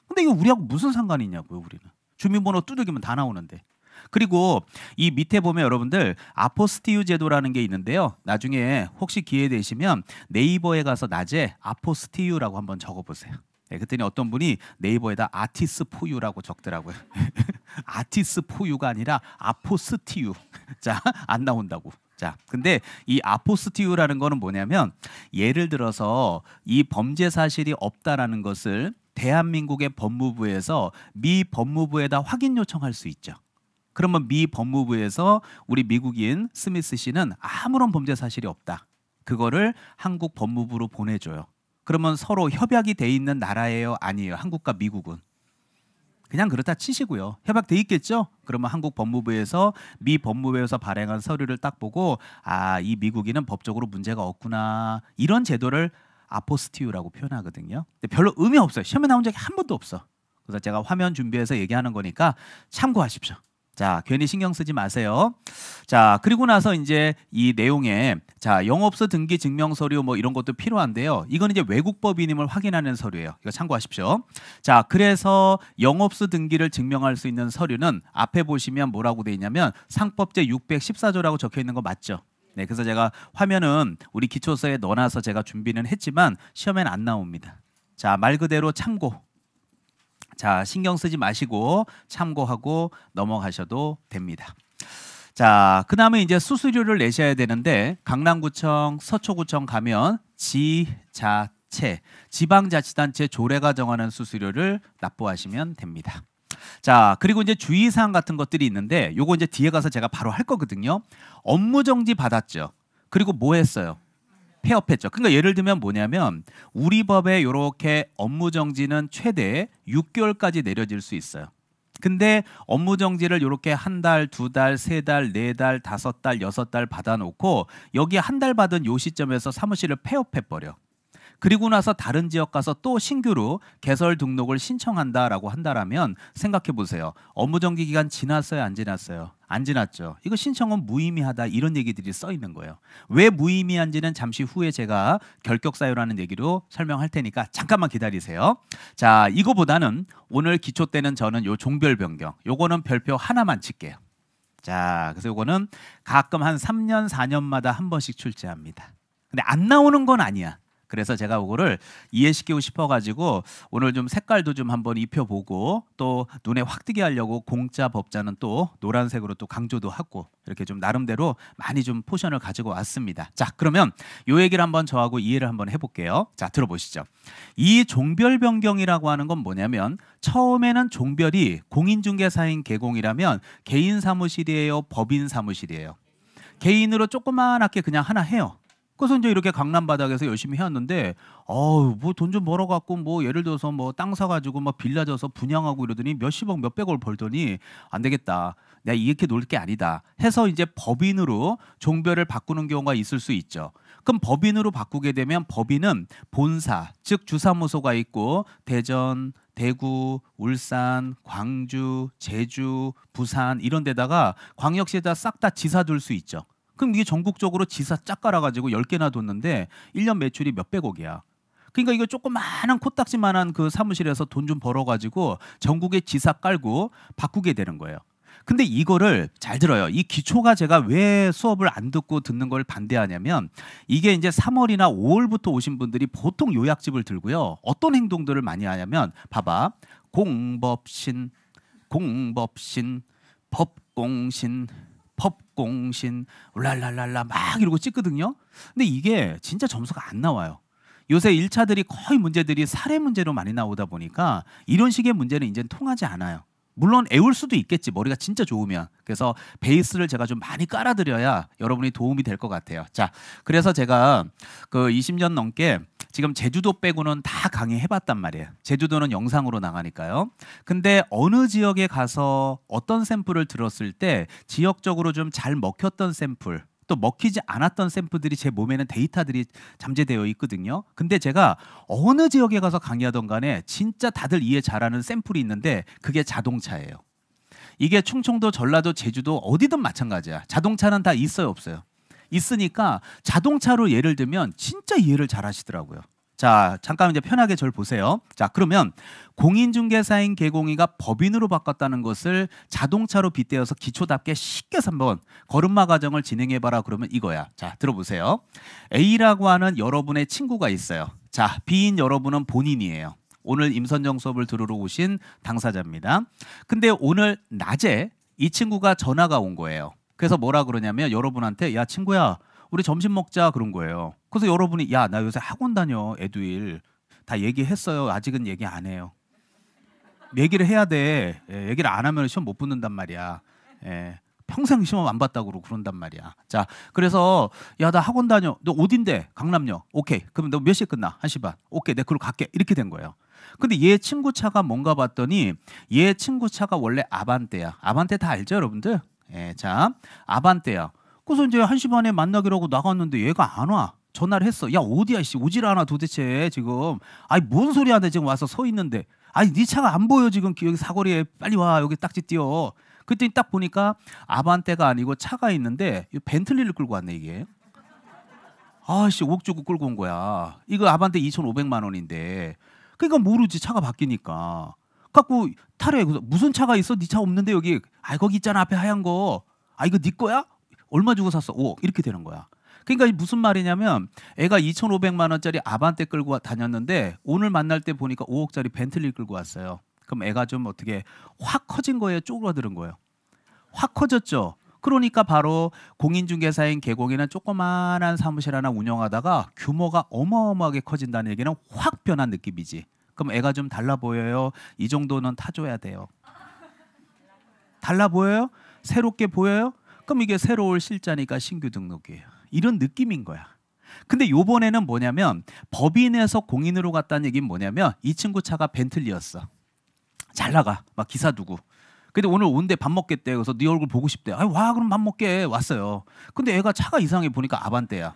근데 이거 우리하고 무슨 상관이 냐고요 우리는. 주민번호 두들기면 다 나오는데. 그리고 이 밑에 보면 여러분들 아포스티유 제도라는 게 있는데요. 나중에 혹시 기회 되시면 네이버에 가서 낮에 아포스티유라고 한번 적어보세요. 네, 그랬더니 어떤 분이 네이버에다 아티스 포유라고 적더라고요. 아티스 포유가 아니라 아포스티유. 자, 안 나온다고. 자, 근데 이 아포스티유라는 거는 뭐냐면 예를 들어서 이 범죄 사실이 없다라는 것을 대한민국의 법무부에서 미 법무부에다 확인 요청할 수 있죠. 그러면 뭐 미 법무부에서 우리 미국인 스미스 씨는 아무런 범죄 사실이 없다. 그거를 한국 법무부로 보내줘요. 그러면 서로 협약이 돼 있는 나라예요, 아니에요? 한국과 미국은 그냥 그렇다 치시고요. 협약돼 있겠죠? 그러면 한국 법무부에서 미 법무부에서 발행한 서류를 딱 보고 아 이 미국인은 법적으로 문제가 없구나 이런 제도를 아포스티유라고 표현하거든요. 근데 별로 의미 없어요. 시험에 나온 적이 한 번도 없어. 그래서 제가 화면 준비해서 얘기하는 거니까 참고하십시오. 자, 괜히 신경 쓰지 마세요. 자, 그리고 나서 이제 이 내용에 자, 영업소 등기 증명 서류 뭐 이런 것도 필요한데요. 이건 이제 외국법인임을 확인하는 서류예요. 이거 참고하십시오. 자, 그래서 영업소 등기를 증명할 수 있는 서류는 앞에 보시면 뭐라고 돼 있냐면 상법제 614조라고 적혀 있는 거 맞죠? 네, 그래서 제가 화면은 우리 기초서에 넣어놔서 제가 준비는 했지만 시험엔 안 나옵니다. 자, 말 그대로 참고 자, 신경 쓰지 마시고 참고하고 넘어가셔도 됩니다. 자, 그 다음에 이제 수수료를 내셔야 되는데 강남구청, 서초구청 가면 지자체, 지방자치단체 조례가 정하는 수수료를 납부하시면 됩니다. 자, 그리고 이제 주의사항 같은 것들이 있는데 요거 이제 뒤에 가서 제가 바로 할 거거든요. 업무정지 받았죠. 그리고 뭐 했어요? 폐업했죠. 그러니까 예를 들면 뭐냐면 우리 법에 이렇게 업무 정지는 최대 6개월까지 내려질 수 있어요. 근데 업무 정지를 이렇게 한 달, 두 달, 세 달, 네 달, 다섯 달, 여섯 달 받아놓고 여기 한 달 받은 요 시점에서 사무실을 폐업해 버려. 그리고 나서 다른 지역 가서 또 신규로 개설 등록을 신청한다라고 한다라면 생각해 보세요. 업무 정기 기간 지났어요, 안 지났어요? 안 지났죠. 이거 신청은 무의미하다 이런 얘기들이 써 있는 거예요. 왜 무의미한지는 잠시 후에 제가 결격 사유라는 얘기로 설명할 테니까 잠깐만 기다리세요. 자, 이거보다는 오늘 기초 때는 저는 요 종별 변경, 요거는 별표 하나만 칠게요. 자, 그래서 요거는 가끔 한 3년 4년마다 한 번씩 출제합니다. 근데 안 나오는 건 아니야. 그래서 제가 이거를 이해시키고 싶어가지고 오늘 좀 색깔도 좀 한번 입혀보고 또 눈에 확띄게 하려고 공짜 법자는 또 노란색으로 또 강조도 하고 이렇게 좀 나름대로 많이 좀 포션을 가지고 왔습니다. 자 그러면 요 얘기를 한번 저하고 이해를 한번 해볼게요. 자 들어보시죠. 이 종별 변경이라고 하는 건 뭐냐면 처음에는 종별이 공인중개사인 개공이라면 개인 사무실이에요, 법인 사무실이에요. 개인으로 조그만하게 그냥 하나 해요. 그래서 이제 이렇게 강남 바닥에서 열심히 해왔는데 어우 뭐돈 좀 벌어 갖고 뭐 예를 들어서 뭐 땅 사가지고 막 빌라져서 분양하고 이러더니 몇십억 몇백억을 벌더니 안 되겠다 내가 이렇게 놀 게 아니다 해서 이제 법인으로 종별을 바꾸는 경우가 있을 수 있죠 그럼 법인으로 바꾸게 되면 법인은 본사 즉 주사무소가 있고 대전 대구, 울산, 광주, 제주, 부산 이런 데다가 광역시에다 싹 다 지사 둘 수 있죠. 그럼 이게 전국적으로 지사 짝 깔아가지고 1 0개나 뒀는데 1년 매출이 몇백억이야. 그러니까 이거 조그마한 코딱지만한 그 사무실에서 돈 좀 벌어가지고 전국에 지사 깔고 바꾸게 되는 거예요. 근데 이거를 잘 들어요. 이 기초가 제가 왜 수업을 안 듣고 듣는 걸 반대하냐면 이게 이제 3월이나 5월부터 오신 분들이 보통 요약집을 들고요. 어떤 행동들을 많이 하냐면 봐봐. 공법신, 공법신, 법공신, 공신 울랄랄랄라 막 이러고 찍거든요. 근데 이게 진짜 점수가 안 나와요. 요새 1차들이 거의 문제들이 사례 문제로 많이 나오다 보니까 이런 식의 문제는 이제는 통하지 않아요. 물론 애울 수도 있겠지 머리가 진짜 좋으면 그래서 베이스를 제가 좀 많이 깔아드려야 여러분이 도움이 될 것 같아요 자 그래서 제가 그 20년 넘게 지금 제주도 빼고는 다 강의해봤단 말이에요. 제주도는 영상으로 나가니까요. 근데 어느 지역에 가서 어떤 샘플을 들었을 때 지역적으로 좀 잘 먹혔던 샘플 또 먹히지 않았던 샘플들이 제 몸에는 데이터들이 잠재되어 있거든요. 근데 제가 어느 지역에 가서 강의하던 간에 진짜 다들 이해 잘하는 샘플이 있는데 그게 자동차예요. 이게 충청도, 전라도, 제주도 어디든 마찬가지야. 자동차는 다 있어요, 없어요. 있으니까 자동차로 예를 들면 진짜 이해를 잘 하시더라고요. 자, 잠깐 이제 편하게 절 보세요. 자, 그러면 공인중개사인 개공이가 법인으로 바꿨다는 것을 자동차로 빗대어서 기초답게 쉽게 한번 걸음마 과정을 진행해 봐라 그러면 이거야. 자, 들어보세요. A라고 하는 여러분의 친구가 있어요. 자, B인 여러분은 본인이에요. 오늘 임선정 수업을 들으러 오신 당사자입니다. 근데 오늘 낮에 이 친구가 전화가 온 거예요. 그래서 뭐라 그러냐면 여러분한테 야 친구야 우리 점심 먹자 그런 거예요. 그래서 여러분이 야 나 요새 학원 다녀 애두일 다 얘기했어요. 아직은 얘기 안 해요. 얘기를 해야 돼. 예, 얘기를 안 하면 시험 못 붙는단 말이야. 예, 평생 시험 안 봤다고 그러고 그런단 말이야. 자, 그래서 야 나 학원 다녀. 너 어딘데? 강남역. 오케이. 그럼 너 몇 시에 끝나? 한 시 반. 오케이. 내 그걸 갈게. 이렇게 된 거예요. 근데 얘 친구 차가 뭔가 봤더니 얘 친구 차가 원래 아반떼야. 아반떼 다 알죠, 여러분들? 예, 자 아반떼야. 그래서 이제 한시 반에 만나기로 하고 나갔는데 얘가 안 와. 전화를 했어. 야 어디야 씨 오질 않아 도대체 지금. 아니 뭔 소리 하네 지금 와서 서 있는데. 아니 네 차가 안 보여 지금 여기 사거리에 빨리 와 여기 딱지 뛰어. 그때 딱 보니까 아반떼가 아니고 차가 있는데 이 벤틀리를 끌고 왔네 이게. 아씨 옥주고 끌고 온 거야. 이거 아반떼 2,500만 원인데. 그러니까 모르지 차가 바뀌니까. 갖고 탈해 무슨 차가 있어? 네 차 없는데 여기 아 거기 있잖아 앞에 하얀 거. 아 이거 네 거야? 얼마 주고 샀어? 오 이렇게 되는 거야. 그러니까 무슨 말이냐면 애가 2,500만 원짜리 아반떼 끌고 다녔는데 오늘 만날 때 보니까 5억짜리 벤틀리 끌고 왔어요. 그럼 애가 좀 어떻게 확 커진 거예요, 쪼그라드는 거예요. 확 커졌죠. 그러니까 바로 공인중개사인 개공이는 조그마한 사무실 하나 운영하다가 규모가 어마어마하게 커진다는 얘기는 확 변한 느낌이지. 그럼 애가 좀 달라 보여요. 이 정도는 타줘야 돼요. 달라 보여요? 새롭게 보여요? 그럼 이게 새로울 실자니까 신규 등록이에요. 이런 느낌인 거야. 근데 요번에는 뭐냐면 법인에서 공인으로 갔다는 얘기는 뭐냐면 이 친구 차가 벤틀리였어. 잘 나가. 막 기사 두고. 근데 오늘 온대 밥 먹겠대. 그래서 네 얼굴 보고 싶대. 아이 와 그럼 밥 먹게 왔어요. 근데 애가 차가 이상해 보니까 아반떼야.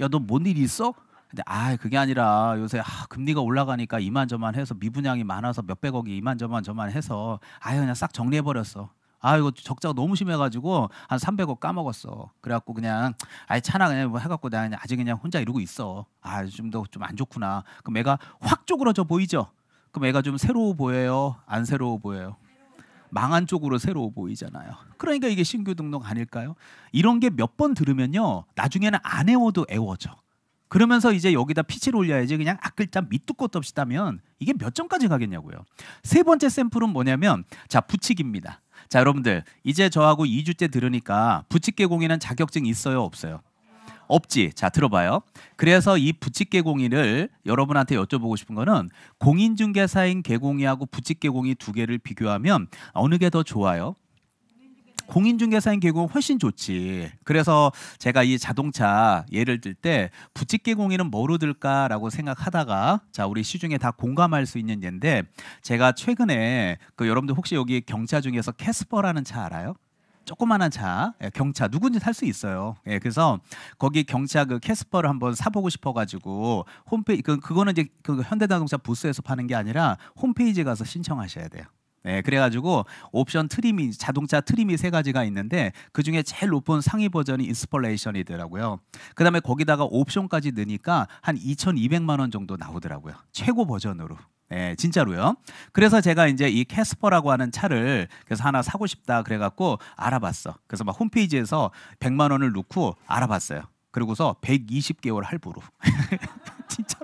야 너 뭔 일이 있어? 근데 아 그게 아니라 요새 아, 금리가 올라가니까 이만저만 해서 미분양이 많아서 몇백억이 이만저만 저만 해서 아예 그냥 싹 정리해 버렸어. 아 이거 적자가 너무 심해가지고 한 300억 까먹었어. 그래갖고 그냥 아예 차나 그냥 뭐 해갖고 내가 아직 그냥 혼자 이러고 있어. 아 좀 더 좀 안 좋구나. 그럼 애가 확 쪼그러져 보이죠. 그럼 애가 좀 새로워 보여요. 안 새로워 보여요. 망한 쪽으로 새로워 보이잖아요. 그러니까 이게 신규 등록 아닐까요? 이런 게 몇 번 들으면요 나중에는 안 애워도 애워져. 그러면서 이제 여기다 피치를 올려야지 그냥 앞글자 밑도 끝도 없이 따면 이게 몇 점까지 가겠냐고요. 세 번째 샘플은 뭐냐면 자부칙입니다자 여러분들 이제 저하고 2주째 들으니까 부칙 개 공인은 자격증 있어요 없어요? 없지. 자 들어봐요. 그래서 이부칙개 공인을 여러분한테 여쭤보고 싶은 거는 공인중개사인 개공이하고 부칙개 공이 두 개를 비교하면 어느 게 더 좋아요? 공인중개사인 계우 훨씬 좋지. 그래서 제가 이 자동차 예를 들 때부직개 공인은 뭐로 들까라고 생각하다가 자 우리 시중에 다 공감할 수 있는 예인데 제가 최근에 그 여러분들 혹시 여기 경차 중에서 캐스퍼라는 차 알아요? 조그만한 차, 예, 경차 누군지탈수 있어요. 예, 그래서 거기 경차 그 캐스퍼를 한번 사보고 싶어가지고 홈페이지 그 그거는 이제 그 현대자동차 부스에서 파는 게 아니라 홈페이지에 가서 신청하셔야 돼요. 네, 그래가지고 옵션 트림이 자동차 트림이 세 가지가 있는데 그 중에 제일 높은 상위 버전이 인스퍼레이션이더라고요. 그다음에 거기다가 옵션까지 넣으니까 한 2,200만 원 정도 나오더라고요. 최고 버전으로. 네, 진짜로요. 그래서 제가 이제 이 캐스퍼라고 하는 차를 그래서 하나 사고 싶다 그래갖고 알아봤어. 그래서 막 홈페이지에서 100만 원을 넣고 알아봤어요. 그리고서 120개월 할부로.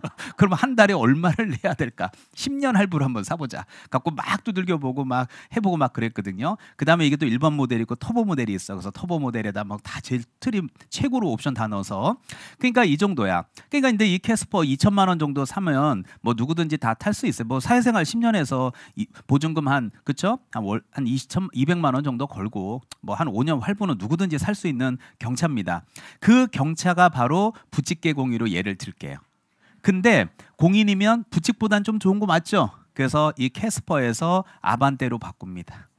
그럼 한 달에 얼마를 내야 될까? 10년 할부를 한번 사보자. 갖고 막 두들겨 보고 막 해보고 막 그랬거든요. 그 다음에 이게 또 일반 모델이 있고 터보 모델이 있어. 그래서 터보 모델에다 막 다 제일 트림 최고로 옵션 다 넣어서 그러니까 이 정도야. 그러니까 근데 이 캐스퍼 2천만 원 정도 사면 뭐 누구든지 다 탈 수 있어요. 뭐 사회생활 10년에서 보증금 한 그쵸? 한한한 2천 0 0만원 정도 걸고 뭐 한 5년 할부는 누구든지 살 수 있는 경차입니다. 그 경차가 바로 부직계 공유로 예를 들게요. 근데 공인이면 부칙보단 좀 좋은 거 맞죠? 그래서 이 캐스퍼에서 아반떼로 바꿉니다.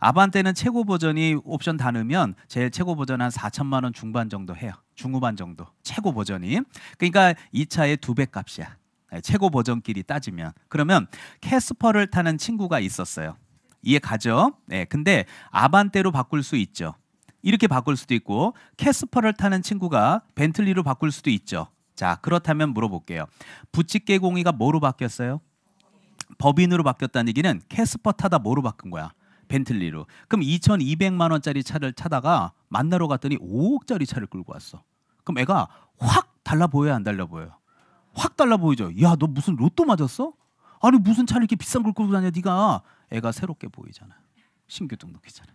아반떼는 최고 버전이 옵션 다 넣으면 제일 최고 버전 한 4천만 원 중반 정도 해요. 중후반 정도. 최고 버전이. 그러니까 이 차의 두 배 값이야. 네, 최고 버전끼리 따지면. 그러면 캐스퍼를 타는 친구가 있었어요. 이해 가죠? 네, 근데 아반떼로 바꿀 수 있죠. 이렇게 바꿀 수도 있고 캐스퍼를 타는 친구가 벤틀리로 바꿀 수도 있죠. 자, 그렇다면 물어볼게요. 부칙개공이가 뭐로 바뀌었어요? 법인으로 바뀌었다는 얘기는 캐스퍼 타다 뭐로 바꾼 거야? 벤틀리로. 그럼 2,200만 원짜리 차를 타다가 만나러 갔더니 5억짜리 차를 끌고 왔어. 그럼 애가 확 달라 보여요, 안 달라 보여요? 확 달라 보이죠. 야, 너 무슨 로또 맞았어? 아니 무슨 차를 이렇게 비싼 걸 끌고 다녀 네가 애가 새롭게 보이잖아 신규 등록했잖아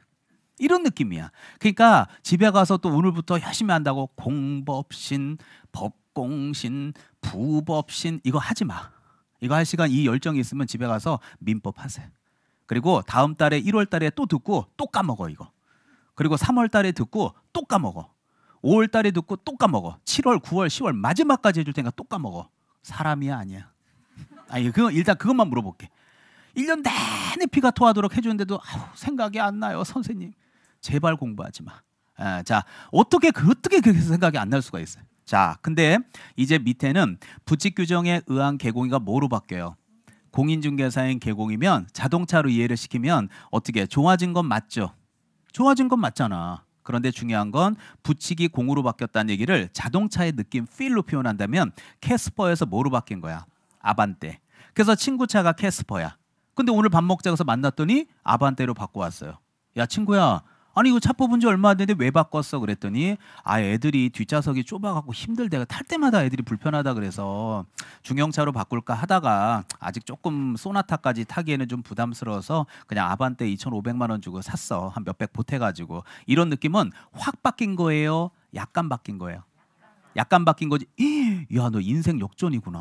이런 느낌이야 그러니까 집에 가서 또 오늘부터 열심히 한다고 공법신 법 공신, 부법신 이거 하지 마. 이거 할 시간 이 열정이 있으면 집에 가서 민법 하세요. 그리고 다음 달에 1월 달에 또 듣고 또 까먹어 이거. 그리고 3월 달에 듣고 또 까먹어. 5월 달에 듣고 또 까먹어. 7월, 9월, 10월 마지막까지 해줄 테니까 또 까먹어. 사람이야 아니야. 아니 그 일단 그것만 물어볼게. 1년 내내 피가 토하도록 해주는데도 아우, 생각이 안 나요 선생님. 제발 공부하지 마. 아, 자 어떻게 그 어떻게 그렇게 생각이 안 날 수가 있어요? 자, 근데 이제 밑에는 부칙 규정에 의한 개공이가 뭐로 바뀌어요? 공인중개사인 개공이면 자동차로 이해를 시키면 어떻게 좋아진 건 맞죠? 좋아진 건 맞잖아. 그런데 중요한 건 부칙이 공으로 바뀌었다는 얘기를 자동차의 느낌 필로 표현한다면 캐스퍼에서 뭐로 바뀐 거야? 아반떼. 그래서 친구 차가 캐스퍼야. 근데 오늘 밥 먹자고 서 만났더니 아반떼로 바꿔 왔어요. 야 친구야 아니 이거 차 뽑은 지 얼마 안 됐는데 왜 바꿨어 그랬더니 아 애들이 뒷좌석이 좁아갖고 힘들 내가 탈 때마다 애들이 불편하다 그래서 중형차로 바꿀까 하다가 아직 조금 소나타까지 타기에는 좀 부담스러워서 그냥 아반떼 2,500만 원 주고 샀어 한 몇백 보태가지고 이런 느낌은 확 바뀐 거예요 약간 바뀐 거예요 약간 바뀐 거지. 야, 너 인생 역전이구나.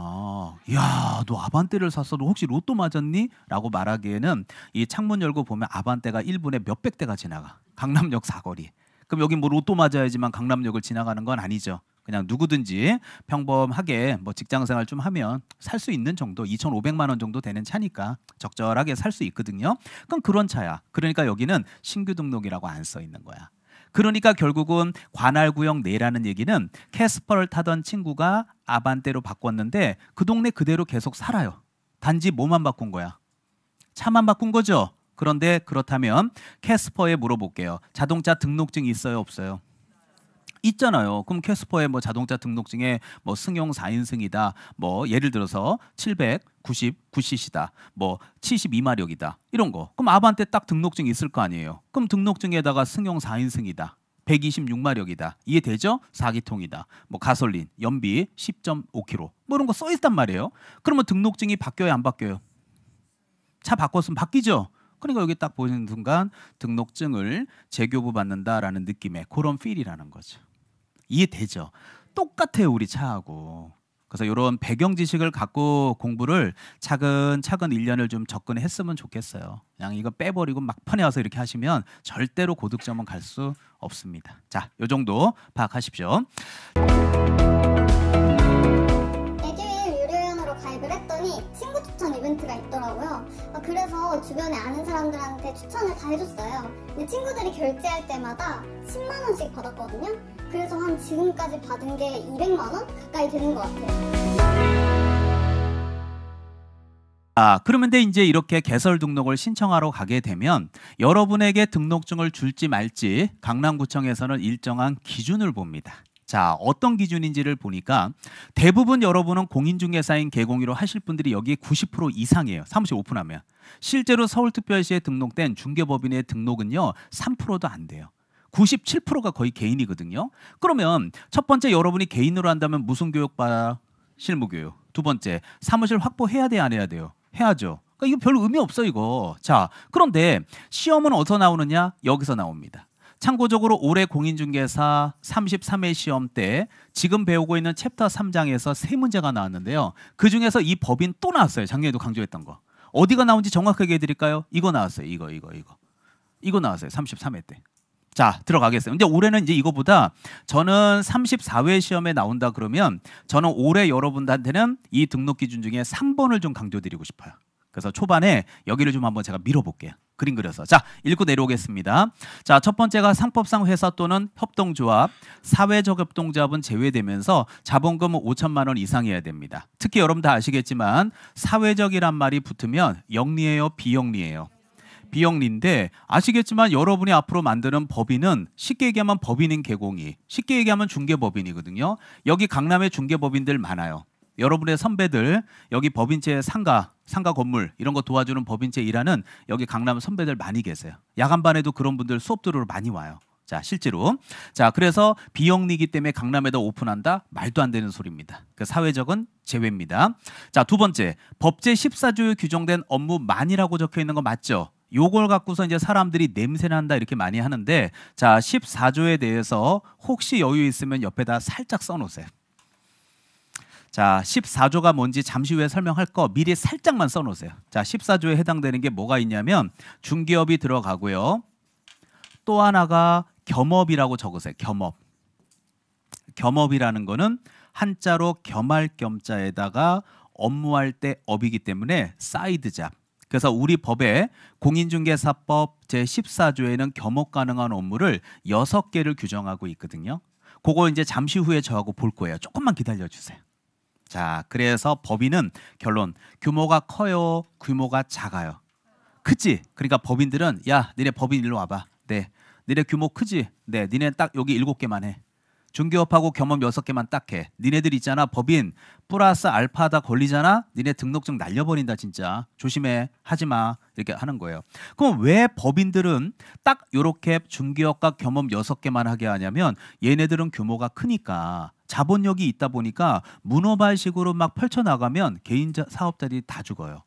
야, 너 아반떼를 샀어. 너 혹시 로또 맞았니? 라고 말하기에는 이 창문 열고 보면 아반떼가 1분에 몇 백 대가 지나가. 강남역 사거리. 그럼 여기 뭐 로또 맞아야지만 강남역을 지나가는 건 아니죠. 그냥 누구든지 평범하게 뭐 직장 생활 좀 하면 살 수 있는 정도 2,500만 원 정도 되는 차니까 적절하게 살 수 있거든요. 그럼 그런 차야. 그러니까 여기는 신규 등록이라고 안 써 있는 거야. 그러니까 결국은 관할구역 내라는 얘기는 캐스퍼를 타던 친구가 아반떼로 바꿨는데 그 동네 그대로 계속 살아요. 단지 뭐만 바꾼 거야? 차만 바꾼 거죠. 그런데 그렇다면 캐스퍼에 물어볼게요. 자동차 등록증 있어요, 없어요? 있잖아요. 그럼 캐스퍼의 뭐 자동차 등록증에 뭐 승용 4인승이다. 뭐 예를 들어서 700 99cc다. 뭐 72마력이다. 이런 거. 그럼 아반떼 딱 등록증 이 있을 거 아니에요. 그럼 등록증에다가 승용 4인승이다. 126마력이다. 이해되죠? 4기통이다. 뭐 가솔린, 연비 10.5km. 뭐 이런 거써 있단 말이에요. 그러면 등록증이 바뀌어요, 안 바뀌어요? 차 바꿨으면 바뀌죠. 그러니까 여기 딱 보시는 순간 등록증을 재교부 받는다라는 느낌의 그런 필이라는 거죠. 이해되죠? 똑같아요, 우리 차하고. 그래서 이런 배경 지식을 갖고 공부를 차근차근 1년을 좀 접근했으면 좋겠어요. 그냥 이거 빼버리고 막판에 와서 이렇게 하시면 절대로 고득점은 갈 수 없습니다. 자, 요 정도 파악하십시오. 그래서 주변에 아는 사람들한테 추천을 다 해줬어요. 근데 친구들이 결제할 때마다 10만원씩 받았거든요. 그래서 한 지금까지 받은 게 200만원 가까이 되는 것 같아요. 아, 그러면 이제 이렇게 개설 등록을 신청하러 가게 되면 여러분에게 등록증을 줄지 말지 강남구청에서는 일정한 기준을 봅니다. 자, 어떤 기준인지를 보니까 대부분 여러분은 공인중개사인 개공이로 하실 분들이 여기 90% 이상이에요. 사무실 오픈하면. 실제로 서울특별시에 등록된 중개법인의 등록은요 3%도 안 돼요. 97%가 거의 개인이거든요. 그러면 첫 번째 여러분이 개인으로 한다면 무슨 교육 받아? 실무교육. 두 번째 사무실 확보해야 돼 안 해야 돼요? 해야죠. 그러니까 이거 별로 의미 없어 이거. 자 그런데 시험은 어디서 나오느냐? 여기서 나옵니다. 참고적으로 올해 공인중개사 33회 시험 때 지금 배우고 있는 챕터 3장에서 세 문제가 나왔는데요. 그 중에서 이 법인 또 나왔어요. 작년에도 강조했던 거. 어디가 나온지 정확하게 해드릴까요? 이거 나왔어요. 이거 이거 이거 이거 나왔어요. 33회 때. 자들어가겠습니 근데 올해는 이제 이거보다 저는 34회 시험에 나온다 그러면 저는 올해 여러분들한테는 이 등록 기준 중에 3번을 좀 강조드리고 싶어요. 그래서 초반에 여기를 좀 한번 제가 밀어볼게요. 그림 그려서. 자, 읽고 내려오겠습니다. 자, 첫 번째가 상법상 회사 또는 협동조합, 사회적 협동조합은 제외되면서 자본금은 5천만 원 이상이어야 됩니다. 특히 여러분 다 아시겠지만 사회적이란 말이 붙으면 영리예요비영리예요 비영리인데 아시겠지만 여러분이 앞으로 만드는 법인은 쉽게 얘기하면 법인인 개공이, 쉽게 얘기하면 중개법인이거든요. 여기 강남에 중개법인들 많아요. 여러분의 선배들 여기 법인체 상가 상가 건물 이런 거 도와주는 법인체 일하는 여기 강남 선배들 많이 계세요. 야간반에도 그런 분들 수업 들으러 많이 와요. 자 실제로 자 그래서 비영리이기 때문에 강남에다 오픈한다 말도 안 되는 소리입니다. 그 사회적은 제외입니다. 자 두 번째 법제 14조에 규정된 업무만이라고 적혀 있는 거 맞죠? 요걸 갖고서 이제 사람들이 냄새 난다 이렇게 많이 하는데 자 14조에 대해서 혹시 여유 있으면 옆에다 살짝 써놓으세요. 자, 14조가 뭔지 잠시 후에 설명할 거 미리 살짝만 써 놓으세요. 자, 14조에 해당되는 게 뭐가 있냐면 중기업이 들어가고요. 또 하나가 겸업이라고 적으세요. 겸업. 겸업이라는 거는 한자로 겸할 겸자에다가 업무할 때 업이기 때문에 사이드 잡. 그래서 우리 법에 공인중개사법 제14조에는 겸업 가능한 업무를 6 개를 규정하고 있거든요. 그거 이제 잠시 후에 저하고 볼 거예요. 조금만 기다려 주세요. 자, 그래서 법인은 결론 규모가 커요, 규모가 작아요. 크지? 그러니까 법인들은 야, 니네 법인 일로 와봐. 네, 니네 규모 크지? 네, 니네 딱 여기 일곱 개만 해. 중개업하고 경험 6개만 딱 해. 니네들 있잖아. 법인 플러스 알파다 걸리잖아. 니네 등록증 날려버린다 진짜. 조심해. 하지마. 이렇게 하는 거예요. 그럼 왜 법인들은 딱 요렇게 중개업과 경험 6개만 하게 하냐면 얘네들은 규모가 크니까 자본력이 있다 보니까 문어발식으로 막 펼쳐나가면 개인 사업자들이 다 죽어요.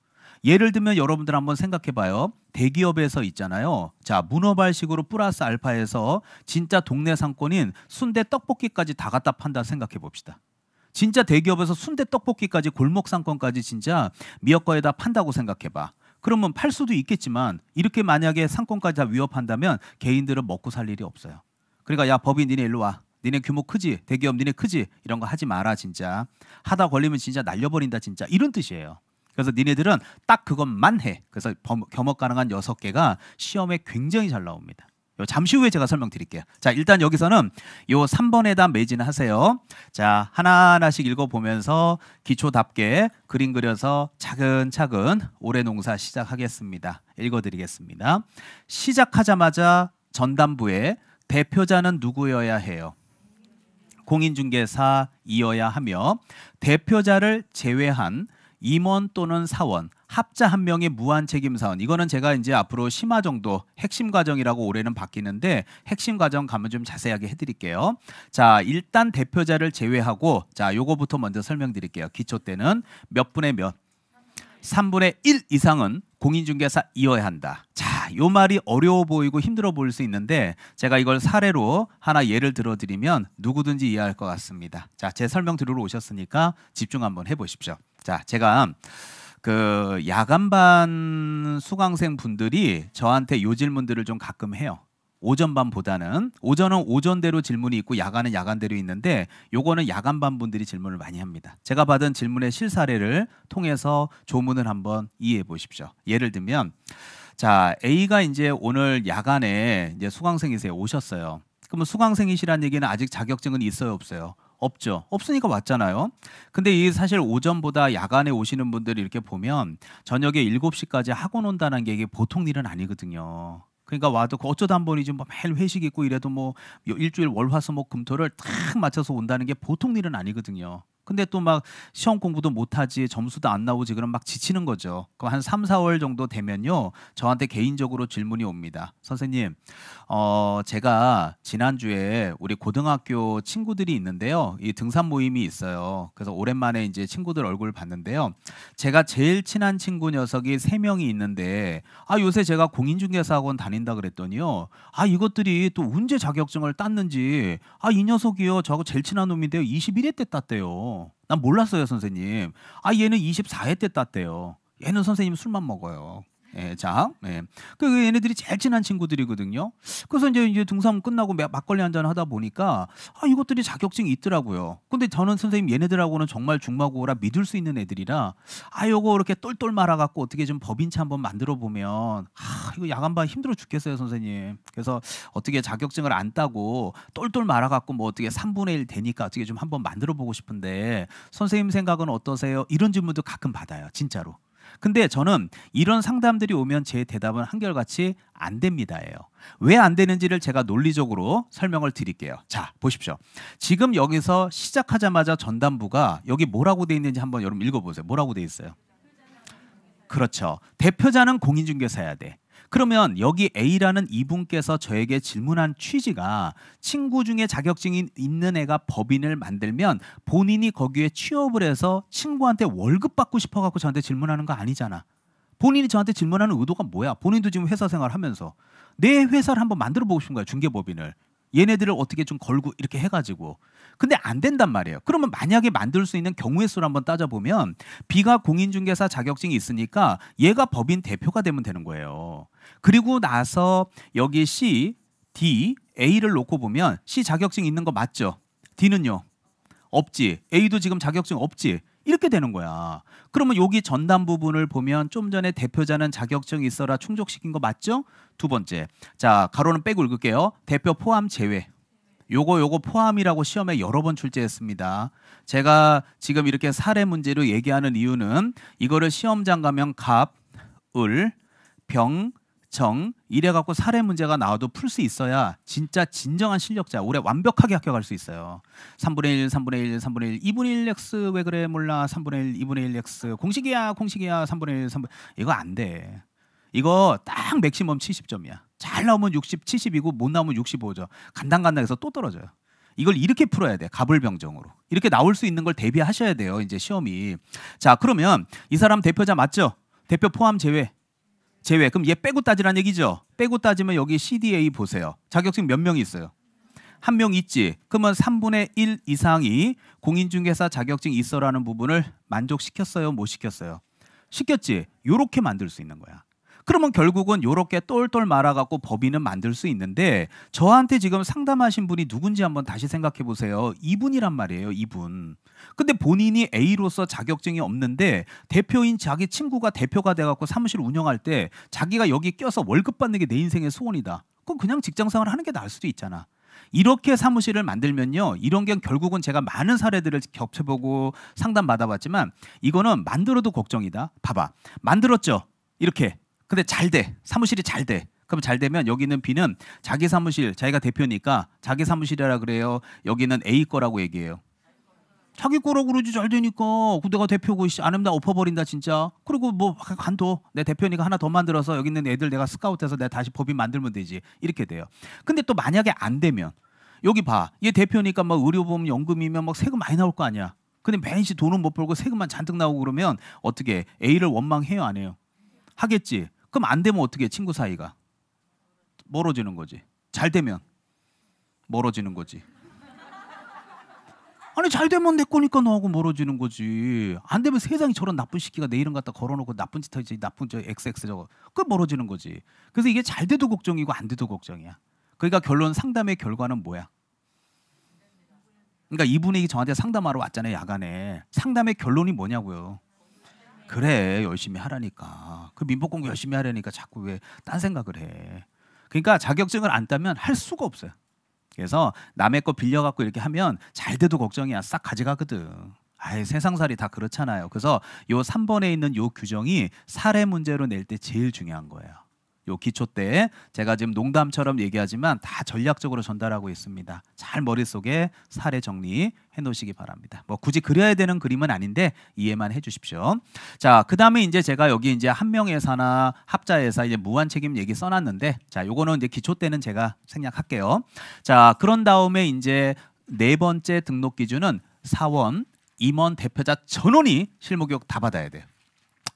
예를 들면 여러분들 한번 생각해 봐요. 대기업에서 있잖아요. 자, 문어발식으로 플러스 알파에서 진짜 동네 상권인 순대 떡볶이까지 다 갖다 판다 생각해 봅시다. 진짜 대기업에서 순대 떡볶이까지 골목 상권까지 진짜 미역과에다 판다고 생각해 봐. 그러면 팔 수도 있겠지만 이렇게 만약에 상권까지 다 위협한다면 개인들은 먹고 살 일이 없어요. 그러니까 야 법인 니네 일로 와. 니네 규모 크지? 대기업 니네 크지? 이런 거 하지 마라 진짜. 하다 걸리면 진짜 날려버린다 진짜. 이런 뜻이에요. 그래서 니네들은 딱 그것만 해. 그래서 겸업 가능한 여섯 개가 시험에 굉장히 잘 나옵니다. 요 잠시 후에 제가 설명드릴게요. 자, 일단 여기서는 요 3번에 다 매진하세요. 자, 하나하나씩 읽어보면서 기초답게 그림 그려서 차근차근 올해 농사 시작하겠습니다. 읽어드리겠습니다. 시작하자마자 전담부에 대표자는 누구여야 해요? 공인중개사이어야 하며 대표자를 제외한 임원 또는 사원 합자 한 명의 무한 책임 사원 이거는 제가 이제 앞으로 심화 정도 핵심 과정이라고 올해는 바뀌는데 핵심 과정 가면 좀 자세하게 해드릴게요. 자 일단 대표자를 제외하고 자 요거부터 먼저 설명드릴게요. 기초 때는 몇 분의 몇 3분의 1 이상은 공인중개사 이어야 한다. 자, 요 말이 어려워 보이고 힘들어 보일 수 있는데 제가 이걸 사례로 하나 예를 들어드리면 누구든지 이해할 것 같습니다. 자, 제 설명 들으러 오셨으니까 집중 한번 해보십시오. 자, 제가 그 야간반 수강생 분들이 저한테 요 질문들을 좀 가끔 해요. 오전반보다는 오전은 오전대로 질문이 있고 야간은 야간대로 있는데 요거는 야간반 분들이 질문을 많이 합니다. 제가 받은 질문의 실사례를 통해서 조문을 한번 이해해 보십시오. 예를 들면 자 A가 이제 오늘 야간에 이제 수강생이세요 오셨어요. 그러면 수강생이시라는 얘기는 아직 자격증은 있어요 없어요? 없죠. 없으니까 왔잖아요. 근데 이 사실 오전보다 야간에 오시는 분들이 이렇게 보면 저녁에 7시까지 학원 온다는 게 이게 보통 일은 아니거든요. 그러니까 와도 그 어쩌다 한 번이지 뭐 매일 회식 있고 이래도 뭐 일주일 월 화 수 목 금토를 탁 맞춰서 온다는 게 보통 일은 아니거든요. 근데 또 막 시험 공부도 못하지 점수도 안 나오지 그럼 막 지치는 거죠. 그한 3, 4월 정도 되면요. 저한테 개인적으로 질문이 옵니다. 선생님, 어, 제가 지난주에 우리 고등학교 친구들이 있는데요. 이 등산 모임이 있어요. 그래서 오랜만에 이제 친구들 얼굴 을 봤는데요. 제가 제일 친한 친구 녀석이 3명이 있는데 아, 요새 제가 공인중개사 학원 다닌다 그랬더니요. 아, 이것들이 또언제 자격증을 땄는지 아, 이 녀석이요. 저하고 제일 친한 놈인데요. 21회 때 땄대요. 난 몰랐어요, 선생님. 아, 얘는 24회 때 땄대요. 얘는 선생님 술만 먹어요. 예, 자, 예. 그 얘네들이 제일 친한 친구들이거든요. 그래서 이제 이제 등산 끝나고 막걸리 한 잔 하다 보니까 아 이것들이 자격증이 있더라고요. 근데 저는 선생님 얘네들하고는 정말 중마고라 믿을 수 있는 애들이라 아 요거 이렇게 똘똘 말아 갖고 어떻게 좀 법인차 한번 만들어 보면 아 이거 야간반 힘들어 죽겠어요 선생님. 그래서 어떻게 자격증을 안 따고 똘똘 말아 갖고 뭐 어떻게 3분의 1 되니까 어떻게 좀 한번 만들어 보고 싶은데 선생님 생각은 어떠세요? 이런 질문도 가끔 받아요 진짜로. 근데 저는 이런 상담들이 오면 제 대답은 한결같이 안 됩니다예요. 왜 안 되는지를 제가 논리적으로 설명을 드릴게요. 자, 보십시오. 지금 여기서 시작하자마자 전담부가 여기 뭐라고 돼 있는지 한번 여러분 읽어보세요. 뭐라고 돼 있어요? 그렇죠. 대표자는 공인중개사야 돼. 그러면 여기 A라는 이분께서 저에게 질문한 취지가 친구 중에 자격증이 있는 애가 법인을 만들면 본인이 거기에 취업을 해서 친구한테 월급 받고 싶어 갖고 저한테 질문하는 거 아니잖아. 본인이 저한테 질문하는 의도가 뭐야? 본인도 지금 회사 생활하면서 내 회사를 한번 만들어 보고 싶은 거야 중개법인을. 얘네들을 어떻게 좀 걸고 이렇게 해가지고 근데 안 된단 말이에요 그러면 만약에 만들 수 있는 경우의 수를 한번 따져보면 b 가 공인중개사 자격증이 있으니까 얘가 법인 대표가 되면 되는 거예요 그리고 나서 여기 C, D, A를 놓고 보면 C 자격증 있는 거 맞죠? D는요? 없지. A도 지금 자격증 없지. 이렇게 되는 거야. 그러면 여기 전단 부분을 보면 좀 전에 대표자는 자격증 있어라 충족시킨 거 맞죠? 두 번째. 자, 가로는 빼고 읽을게요. 대표 포함 제외. 요거 요거 포함이라고 시험에 여러 번 출제했습니다. 제가 지금 이렇게 사례 문제로 얘기하는 이유는 이거를 시험장 가면 갑, 을, 병, 시청 이래 갖고 사례 문제가 나와도 풀 수 있어야 진짜 진정한 실력자 올해 완벽하게 합격할 수 있어요. 3분의 1, 3분의 1, 3분의 1, 2분의 1 x 왜 그래 몰라 3분의 1, 2분의 1 x 공식이야 공식이야 3분의 1, 3분 이거 안 돼. 이거 딱 맥시멈 70점이야. 잘 나오면 60, 70이고 못 나오면 65죠. 간당간당해서 또 떨어져요. 이걸 이렇게 풀어야 돼. 가불병정으로. 이렇게 나올 수 있는 걸 대비하셔야 돼요. 이제 시험이. 자, 그러면 이 사람 대표자 맞죠? 대표 포함 제외. 제외. 그럼 얘 빼고 따지란 얘기죠. 빼고 따지면 여기 CDA 보세요. 자격증 몇명 있어요? 한 명 있지. 그러면 3분의 1 이상이 공인중개사 자격증 있어라는 부분을 만족시켰어요, 못 시켰어요? 시켰지. 요렇게 만들 수 있는 거야. 그러면 결국은 이렇게 똘똘 말아갖고 법인은 만들 수 있는데 저한테 지금 상담하신 분이 누군지 한번 다시 생각해 보세요. 이분이란 말이에요. 이분. 근데 본인이 A로서 자격증이 없는데 대표인 자기 친구가 대표가 돼갖고 사무실 운영할 때 자기가 여기 껴서 월급 받는 게 내 인생의 소원이다. 그럼 그냥 직장생활 하는 게 나을 수도 있잖아. 이렇게 사무실을 만들면요. 이런 게 결국은 제가 많은 사례들을 겹쳐보고 상담 받아봤지만 이거는 만들어도 걱정이다. 봐봐. 만들었죠. 이렇게 근데 잘 돼. 사무실이 잘 돼. 그럼 잘 되면 여기는 B는 자기 사무실, 자기가 대표니까 자기 사무실이라 그래요. 여기는 A 거라고 얘기해요. 자기 거라고 그러지 잘 되니까 군대가 대표고 아름다 나 엎어버린다 진짜 그리고 뭐 간도 내 대표니까 하나 더 만들어서 여기 있는 애들 내가 스카우트해서 내가 다시 법인 만들면 되지 이렇게 돼요 근데 또 만약에 안 되면 여기 봐 얘 대표니까 막 의료보험 연금이면 막 세금 많이 나올 거 아니야 근데 매일씩 돈은 못 벌고 세금만 잔뜩 나오고 그러면 어떻게 A를 원망해요 안 해요 하겠지 그럼 안 되면 어떻게 해? 친구 사이가 멀어지는 거지. 잘 되면 멀어지는 거지. 아니 잘 되면 내 거니까 너하고 멀어지는 거지. 안 되면 세상이 저런 나쁜 시기가 내 이름 갖다 걸어놓고 나쁜 짓 하지 나쁜 저 XX 저거 그 멀어지는 거지. 그래서 이게 잘 돼도 걱정이고 안 돼도 걱정이야. 그러니까 결론 상담의 결과는 뭐야? 그러니까 이분이 저한테 상담하러 왔잖아요 야간에 상담의 결론이 뭐냐고요. 그래 열심히 하라니까 그 민법 공부 열심히 하려니까 자꾸 왜 딴 생각을 해 그러니까 자격증을 안 따면 할 수가 없어요 그래서 남의 거 빌려갖고 이렇게 하면 잘 돼도 걱정이야 싹 가져가거든 아예 세상살이 다 그렇잖아요 그래서 요 3번에 있는 요 규정이 사례 문제로 낼 때 제일 중요한 거예요 요 기초 때 제가 지금 농담처럼 얘기하지만 다 전략적으로 전달하고 있습니다. 잘 머릿속에 사례 정리해 놓으시기 바랍니다. 뭐 굳이 그려야 되는 그림은 아닌데 이해만 해 주십시오. 자, 그다음에 이제 제가 여기 이제 한 명회사나 합자회사 이제 무한 책임 얘기 써 놨는데 자, 요거는 이제 기초 때는 제가 생략할게요. 자, 그런 다음에 이제 네 번째 등록 기준은 사원, 임원, 대표자 전원이 실무교육 다 받아야 돼요.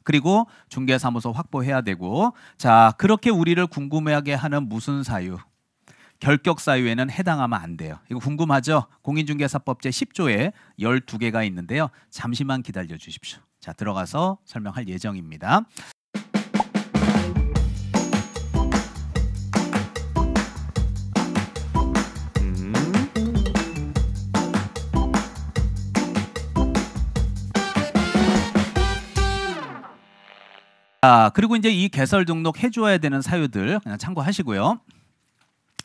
그리고 중개사무소 확보해야 되고 자 그렇게 우리를 궁금하게 하는 무슨 사유 결격 사유에는 해당하면 안 돼요. 이거 궁금하죠? 공인중개사법 제10조에 12개가 있는데요. 잠시만 기다려 주십시오. 자 들어가서 설명할 예정입니다. 아, 그리고 이제 이 개설 등록 해줘야 되는 사유들 그냥 참고하시고요.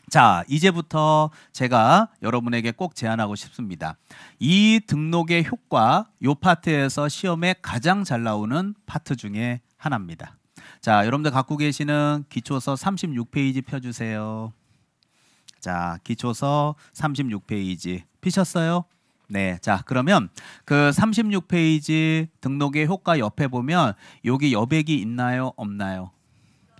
자, 이제부터 제가 여러분에게 꼭 제안하고 싶습니다. 이 등록의 효과, 요 파트에서 시험에 가장 잘 나오는 파트 중에 하나입니다. 자, 여러분들 갖고 계시는 기초서 36페이지 펴주세요. 자, 기초서 36페이지 피셨어요? 네, 자 그러면 그 36페이지 등록의 효과 옆에 보면 여기 여백이 있나요, 없나요?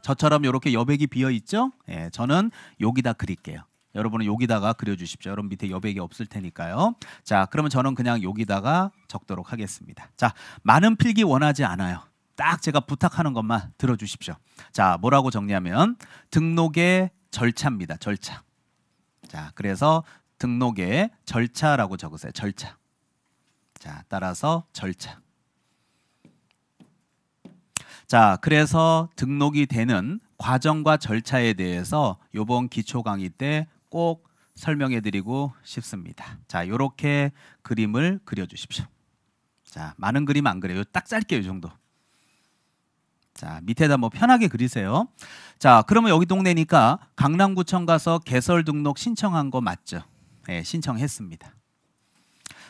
저처럼 이렇게 여백이 비어 있죠? 예, 저는 여기다 그릴게요. 여러분은 여기다가 그려주십시오. 여러분 밑에 여백이 없을 테니까요. 자, 그러면 저는 그냥 여기다가 적도록 하겠습니다. 자, 많은 필기 원하지 않아요. 딱 제가 부탁하는 것만 들어주십시오. 자, 뭐라고 정리하면 등록의 절차입니다. 절차. 자, 그래서 등록의 절차라고 적으세요. 절차. 자, 따라서 절차. 자, 그래서 등록이 되는 과정과 절차에 대해서 요번 기초 강의 때 꼭 설명해 드리고 싶습니다. 자, 요렇게 그림을 그려 주십시오. 자, 많은 그림 안 그려요. 딱 짧게 요 정도. 자, 밑에다 뭐 편하게 그리세요. 자, 그러면 여기 동네니까 강남구청 가서 개설 등록 신청한 거 맞죠? 예, 신청했습니다.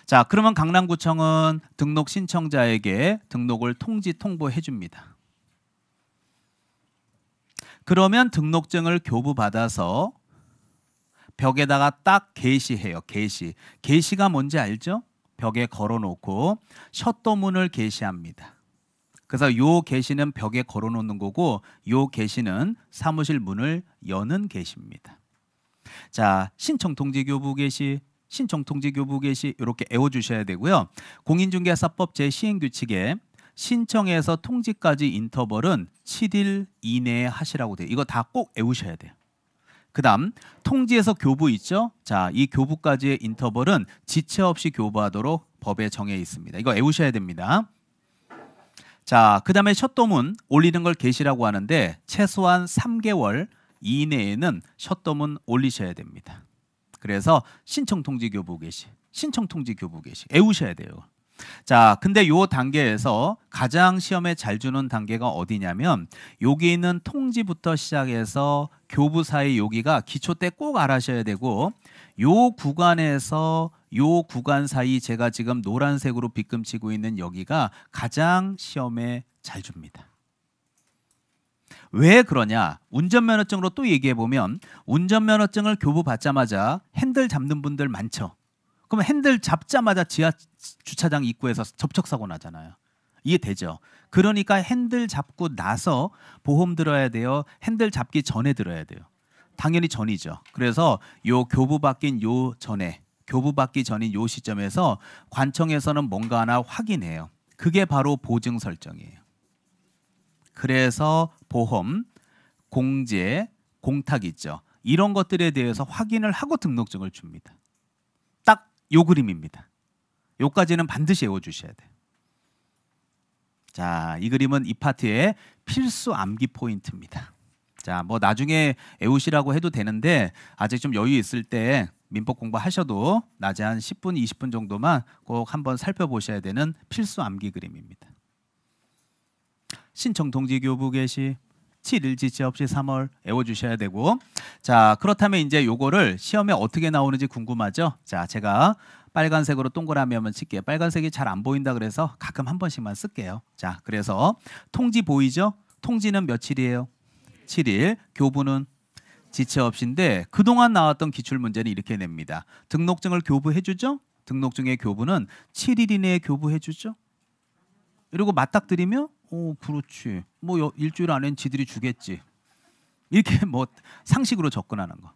자, 그러면 강남구청은 등록 신청자에게 등록을 통지 통보해 줍니다. 그러면 등록증을 교부받아서 벽에다가 딱 게시해요. 게시. 게시가 뭔지 알죠? 벽에 걸어놓고 셔터문을 게시합니다. 그래서 요 게시는 벽에 걸어놓는 거고 요 게시는 사무실 문을 여는 게시입니다. 자, 신청 통지 교부 개시 신청 통지 교부 개시 이렇게 외워 주셔야 되고요. 공인중개사법 제시행 규칙에 신청에서 통지까지 인터벌은 7일 이내에 하시라고 돼요. 이거 다 꼭 외우셔야 돼요. 그다음 통지에서 교부 있죠? 자, 이 교부까지의 인터벌은 지체 없이 교부하도록 법에 정해 있습니다. 이거 외우셔야 됩니다. 자, 그다음에 셧 도문 올리는 걸 계시라고 하는데 최소한 3개월 이내에는 셧더문 올리셔야 됩니다. 그래서 신청 통지 교부 게시, 신청 통지 교부 게시 애우셔야 돼요. 자, 근데 요 단계에서 가장 시험에 잘 주는 단계가 어디냐면 여기 있는 통지부터 시작해서 교부 사이 여기가 기초 때 꼭 알아셔야 되고 요 구간에서 요 구간 사이 제가 지금 노란색으로 빗금치고 있는 여기가 가장 시험에 잘 줍니다. 왜 그러냐? 운전면허증으로 또 얘기해 보면 운전면허증을 교부 받자마자 핸들 잡는 분들 많죠. 그럼 핸들 잡자마자 지하 주차장 입구에서 접촉 사고 나잖아요. 이해되죠? 그러니까 핸들 잡고 나서 보험 들어야 돼요. 핸들 잡기 전에 들어야 돼요. 당연히 전이죠. 그래서 요 교부 바뀐 요 전에 교부 받기 전인 요 시점에서 관청에서는 뭔가 하나 확인해요. 그게 바로 보증 설정이에요. 그래서 보험, 공제, 공탁 있죠. 이런 것들에 대해서 확인을 하고 등록증을 줍니다. 딱 요 그림입니다. 요까지는 반드시 외워주셔야 돼요. 자, 이 그림은 이 파트의 필수 암기 포인트입니다. 자, 뭐 나중에 애우시라고 해도 되는데 아직 좀 여유 있을 때 민법 공부하셔도 낮에 한 10분, 20분 정도만 꼭 한번 살펴보셔야 되는 필수 암기 그림입니다. 신청 통지 교부 개시 7일 지체 없이 3월 외워주셔야 되고 자 그렇다면 이제 요거를 시험에 어떻게 나오는지 궁금하죠? 자 제가 빨간색으로 동그라미 하면 칠게요. 빨간색이 잘 안 보인다 그래서 가끔 한 번씩만 쓸게요. 자 그래서 통지 보이죠? 통지는 며칠이에요? 7일 교부는 지체 없인데 그동안 나왔던 기출 문제는 이렇게 냅니다. 등록증을 교부해 주죠? 등록증의 교부는 7일 이내에 교부해 주죠? 그리고 맞닥뜨리며 어, 그렇지. 뭐 일주일 안엔 지들이 주겠지. 이렇게 뭐 상식으로 접근하는 거.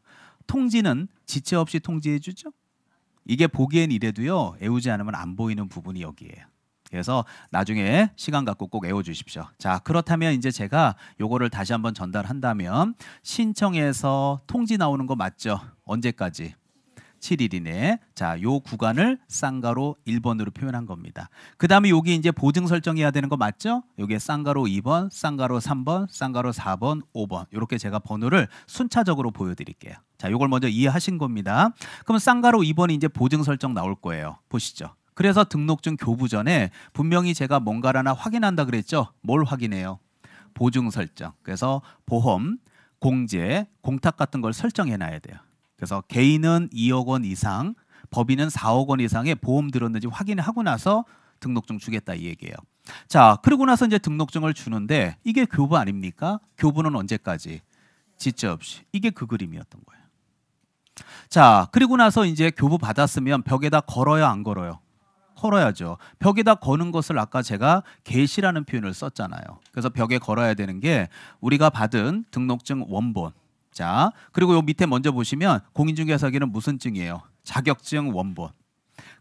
통지는 지체 없이 통지해 주죠. 이게 보기엔 이래도요. 애우지 않으면 안 보이는 부분이 여기에요. 그래서 나중에 시간 갖고 꼭 외워 주십시오. 자, 그렇다면 이제 제가 요거를 다시 한번 전달한다면 신청해서 통지 나오는 거 맞죠? 언제까지? 7일이네. 자, 요 구간을 쌍가로 1번으로 표현한 겁니다. 그 다음에 여기 이제 보증 설정해야 되는 거 맞죠? 요게 쌍가로 2번, 쌍가로 3번, 쌍가로 4번, 5번 요렇게 제가 번호를 순차적으로 보여드릴게요. 자, 요걸 먼저 이해하신 겁니다. 그럼 쌍가로 2번이 이제 보증 설정 나올 거예요. 보시죠. 그래서 등록증 교부 전에 분명히 제가 뭔가를 하나 확인한다 그랬죠? 뭘 확인해요? 보증 설정. 그래서 보험, 공제, 공탁 같은 걸 설정해 놔야 돼요. 그래서 개인은 2억 원 이상, 법인은 4억 원 이상의 보험 들었는지 확인을 하고 나서 등록증 주겠다 이 얘기예요. 자, 그러고 나서 이제 등록증을 주는데 이게 교부 아닙니까? 교부는 언제까지? 지체 없이. 이게 그 그림이었던 거예요. 자, 그리고 나서 이제 교부 받았으면 벽에다 걸어야안 걸어요? 걸어야죠. 벽에다 거는 것을 아까 제가 계시라는 표현을 썼잖아요. 그래서 벽에 걸어야 되는 게 우리가 받은 등록증 원본, 자, 그리고 요 밑에 먼저 보시면 공인중개사기는 무슨 증이에요? 자격증 원본.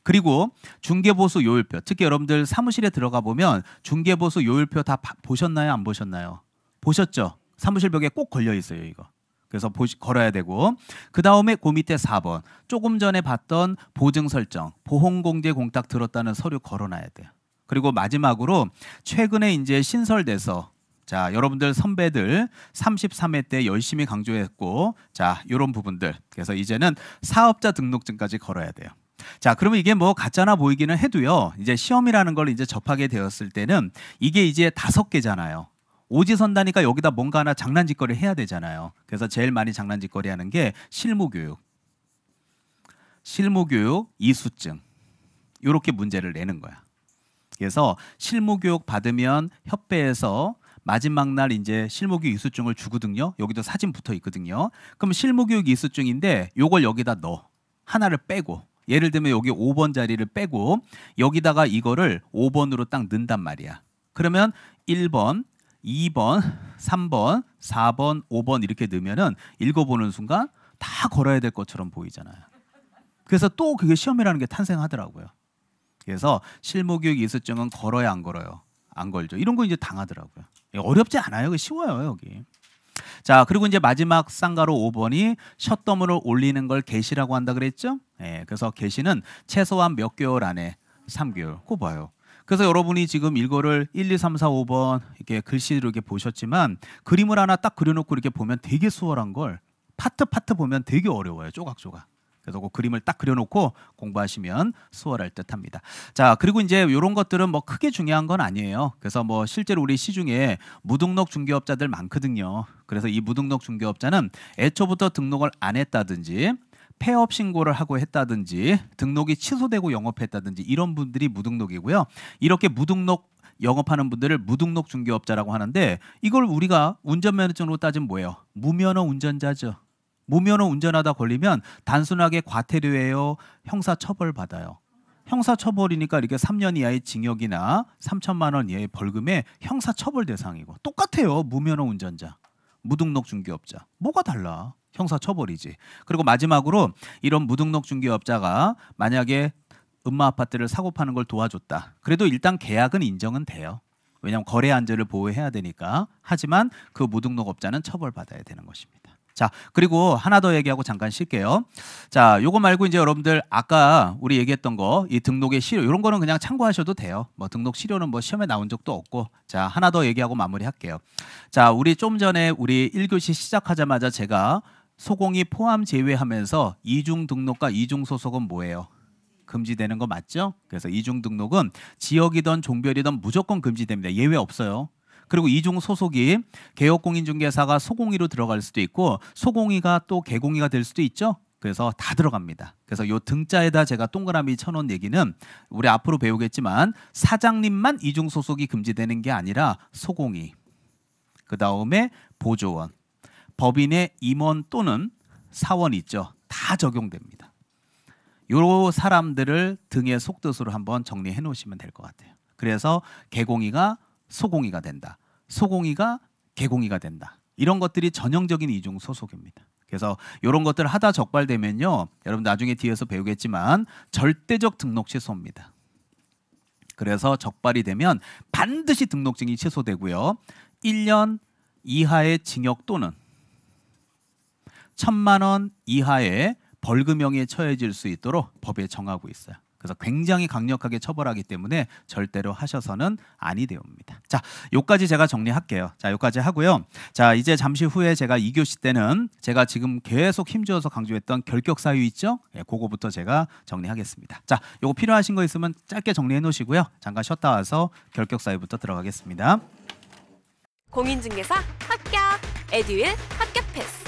그리고 중개보수 요율표. 특히 여러분들 사무실에 들어가 보면 중개보수 요율표 다 보셨나요? 안 보셨나요? 보셨죠? 사무실 벽에 꼭 걸려 있어요, 이거. 그래서 보시, 걸어야 되고 그 다음에 그 밑에 4번 조금 전에 봤던 보증 설정 보험공제 공탁 들었다는 서류 걸어놔야 돼요. 그리고 마지막으로 최근에 이제 신설돼서 자, 여러분들 선배들 33회 때 열심히 강조했고, 자, 이런 부분들. 그래서 이제는 사업자 등록증까지 걸어야 돼요. 자, 그러면 이게 뭐 가짜나 보이기는 해도요. 이제 시험이라는 걸 이제 접하게 되었을 때는 이게 이제 다섯 개잖아요. 오지선다니까 여기다 뭔가 하나 장난짓거리 해야 되잖아요. 그래서 제일 많이 장난짓거리 하는 게 실무교육, 실무교육 이수증 이렇게 문제를 내는 거야. 그래서 실무교육 받으면 협회에서 마지막 날 이제 실무교육 이수증을 주거든요. 여기도 사진 붙어 있거든요. 그럼 실무교육 이수증인데 요걸 여기다 넣어. 하나를 빼고 예를 들면 여기 5번 자리를 빼고 여기다가 이거를 5번으로 딱 넣는단 말이야. 그러면 1번, 2번, 3번, 4번, 5번 이렇게 넣으면은 읽어보는 순간 다 걸어야 될 것처럼 보이잖아요. 그래서 또 그게 시험이라는 게 탄생하더라고요. 그래서 실무교육 이수증은 걸어야 안 걸어요. 안 걸죠. 이런 거 이제 당하더라고요. 어렵지 않아요. 쉬워요, 여기. 자, 그리고 이제 마지막 쌍가로 5번이 셧덤으로 올리는 걸 개시라고 한다 그랬죠? 예, 그래서 개시는 최소한 몇 개월 안에 3개월 꼽아요. 그래서 여러분이 지금 이거를 1, 2, 3, 4, 5번 이렇게 글씨로 이렇게 보셨지만 그림을 하나 딱 그려놓고 이렇게 보면 되게 수월한 걸 파트 파트 보면 되게 어려워요. 조각조각. 그래서 그 그림을 딱 그려놓고 공부하시면 수월할 듯합니다. 자 그리고 이제 이런 것들은 뭐 크게 중요한 건 아니에요. 그래서 뭐 실제로 우리 시중에 무등록 중개업자들 많거든요. 그래서 이 무등록 중개업자는 애초부터 등록을 안 했다든지 폐업 신고를 하고 했다든지 등록이 취소되고 영업했다든지 이런 분들이 무등록이고요. 이렇게 무등록 영업하는 분들을 무등록 중개업자라고 하는데 이걸 우리가 운전면허증으로 따지면 뭐예요? 무면허 운전자죠. 무면허 운전하다 걸리면 단순하게 과태료예요. 형사 처벌 받아요. 형사 처벌이니까 이렇게 3년 이하의 징역이나 3천만 원 이하의 벌금에 형사 처벌 대상이고 똑같아요. 무면허 운전자, 무등록 중개업자. 뭐가 달라? 형사 처벌이지. 그리고 마지막으로 이런 무등록 중개업자가 만약에 음마 아파트를 사고 파는 걸 도와줬다. 그래도 일단 계약은 인정은 돼요. 왜냐하면 거래 안전을 보호해야 되니까. 하지만 그 무등록업자는 처벌받아야 되는 것입니다. 자, 그리고 하나 더 얘기하고 잠깐 쉴게요. 자, 요거 말고 이제 여러분들 아까 우리 얘기했던 거, 이 등록의 시료, 요런 거는 그냥 참고하셔도 돼요. 뭐 등록 시료는 뭐 시험에 나온 적도 없고. 자, 하나 더 얘기하고 마무리할게요. 자, 우리 좀 전에 우리 1교시 시작하자마자 제가 소공이 포함 제외하면서 이중 등록과 이중 소속은 뭐예요? 금지되는 거 맞죠? 그래서 이중 등록은 지역이든 종별이든 무조건 금지됩니다. 예외 없어요. 그리고 이중 소속이 개업공인중개사가 소공이로 들어갈 수도 있고 소공이가 또 개공이가 될 수도 있죠. 그래서 다 들어갑니다. 그래서 요 등자에다 제가 동그라미 쳐놓은 얘기는 우리 앞으로 배우겠지만 사장님만 이중 소속이 금지되는 게 아니라 소공이 그 다음에 보조원 법인의 임원 또는 사원 있죠. 다 적용됩니다. 요 사람들을 등의 속뜻으로 한번 정리해 놓으시면 될 것 같아요. 그래서 개공이가 소공이가 된다. 소공이가 개공이가 된다. 이런 것들이 전형적인 이중 소속입니다. 그래서 이런 것들 하다 적발되면요, 여러분 나중에 뒤에서 배우겠지만 절대적 등록 취소입니다. 그래서 적발이 되면 반드시 등록증이 취소되고요. 1년 이하의 징역 또는 1 천만 원 이하의 벌금형에 처해질 수 있도록 법에 정하고 있어요. 그래서 굉장히 강력하게 처벌하기 때문에 절대로 하셔서는 아니 되옵니다. 자, 요까지 제가 정리할게요. 자, 요까지 하고요. 자, 이제 잠시 후에 제가 2교시 때는 제가 지금 계속 힘주어서 강조했던 결격 사유 있죠? 예, 그거부터 제가 정리하겠습니다. 자, 요거 필요하신 거 있으면 짧게 정리해 놓으시고요. 잠깐 쉬었다 와서 결격 사유부터 들어가겠습니다. 공인중개사 합격, 에듀윌 합격 패스.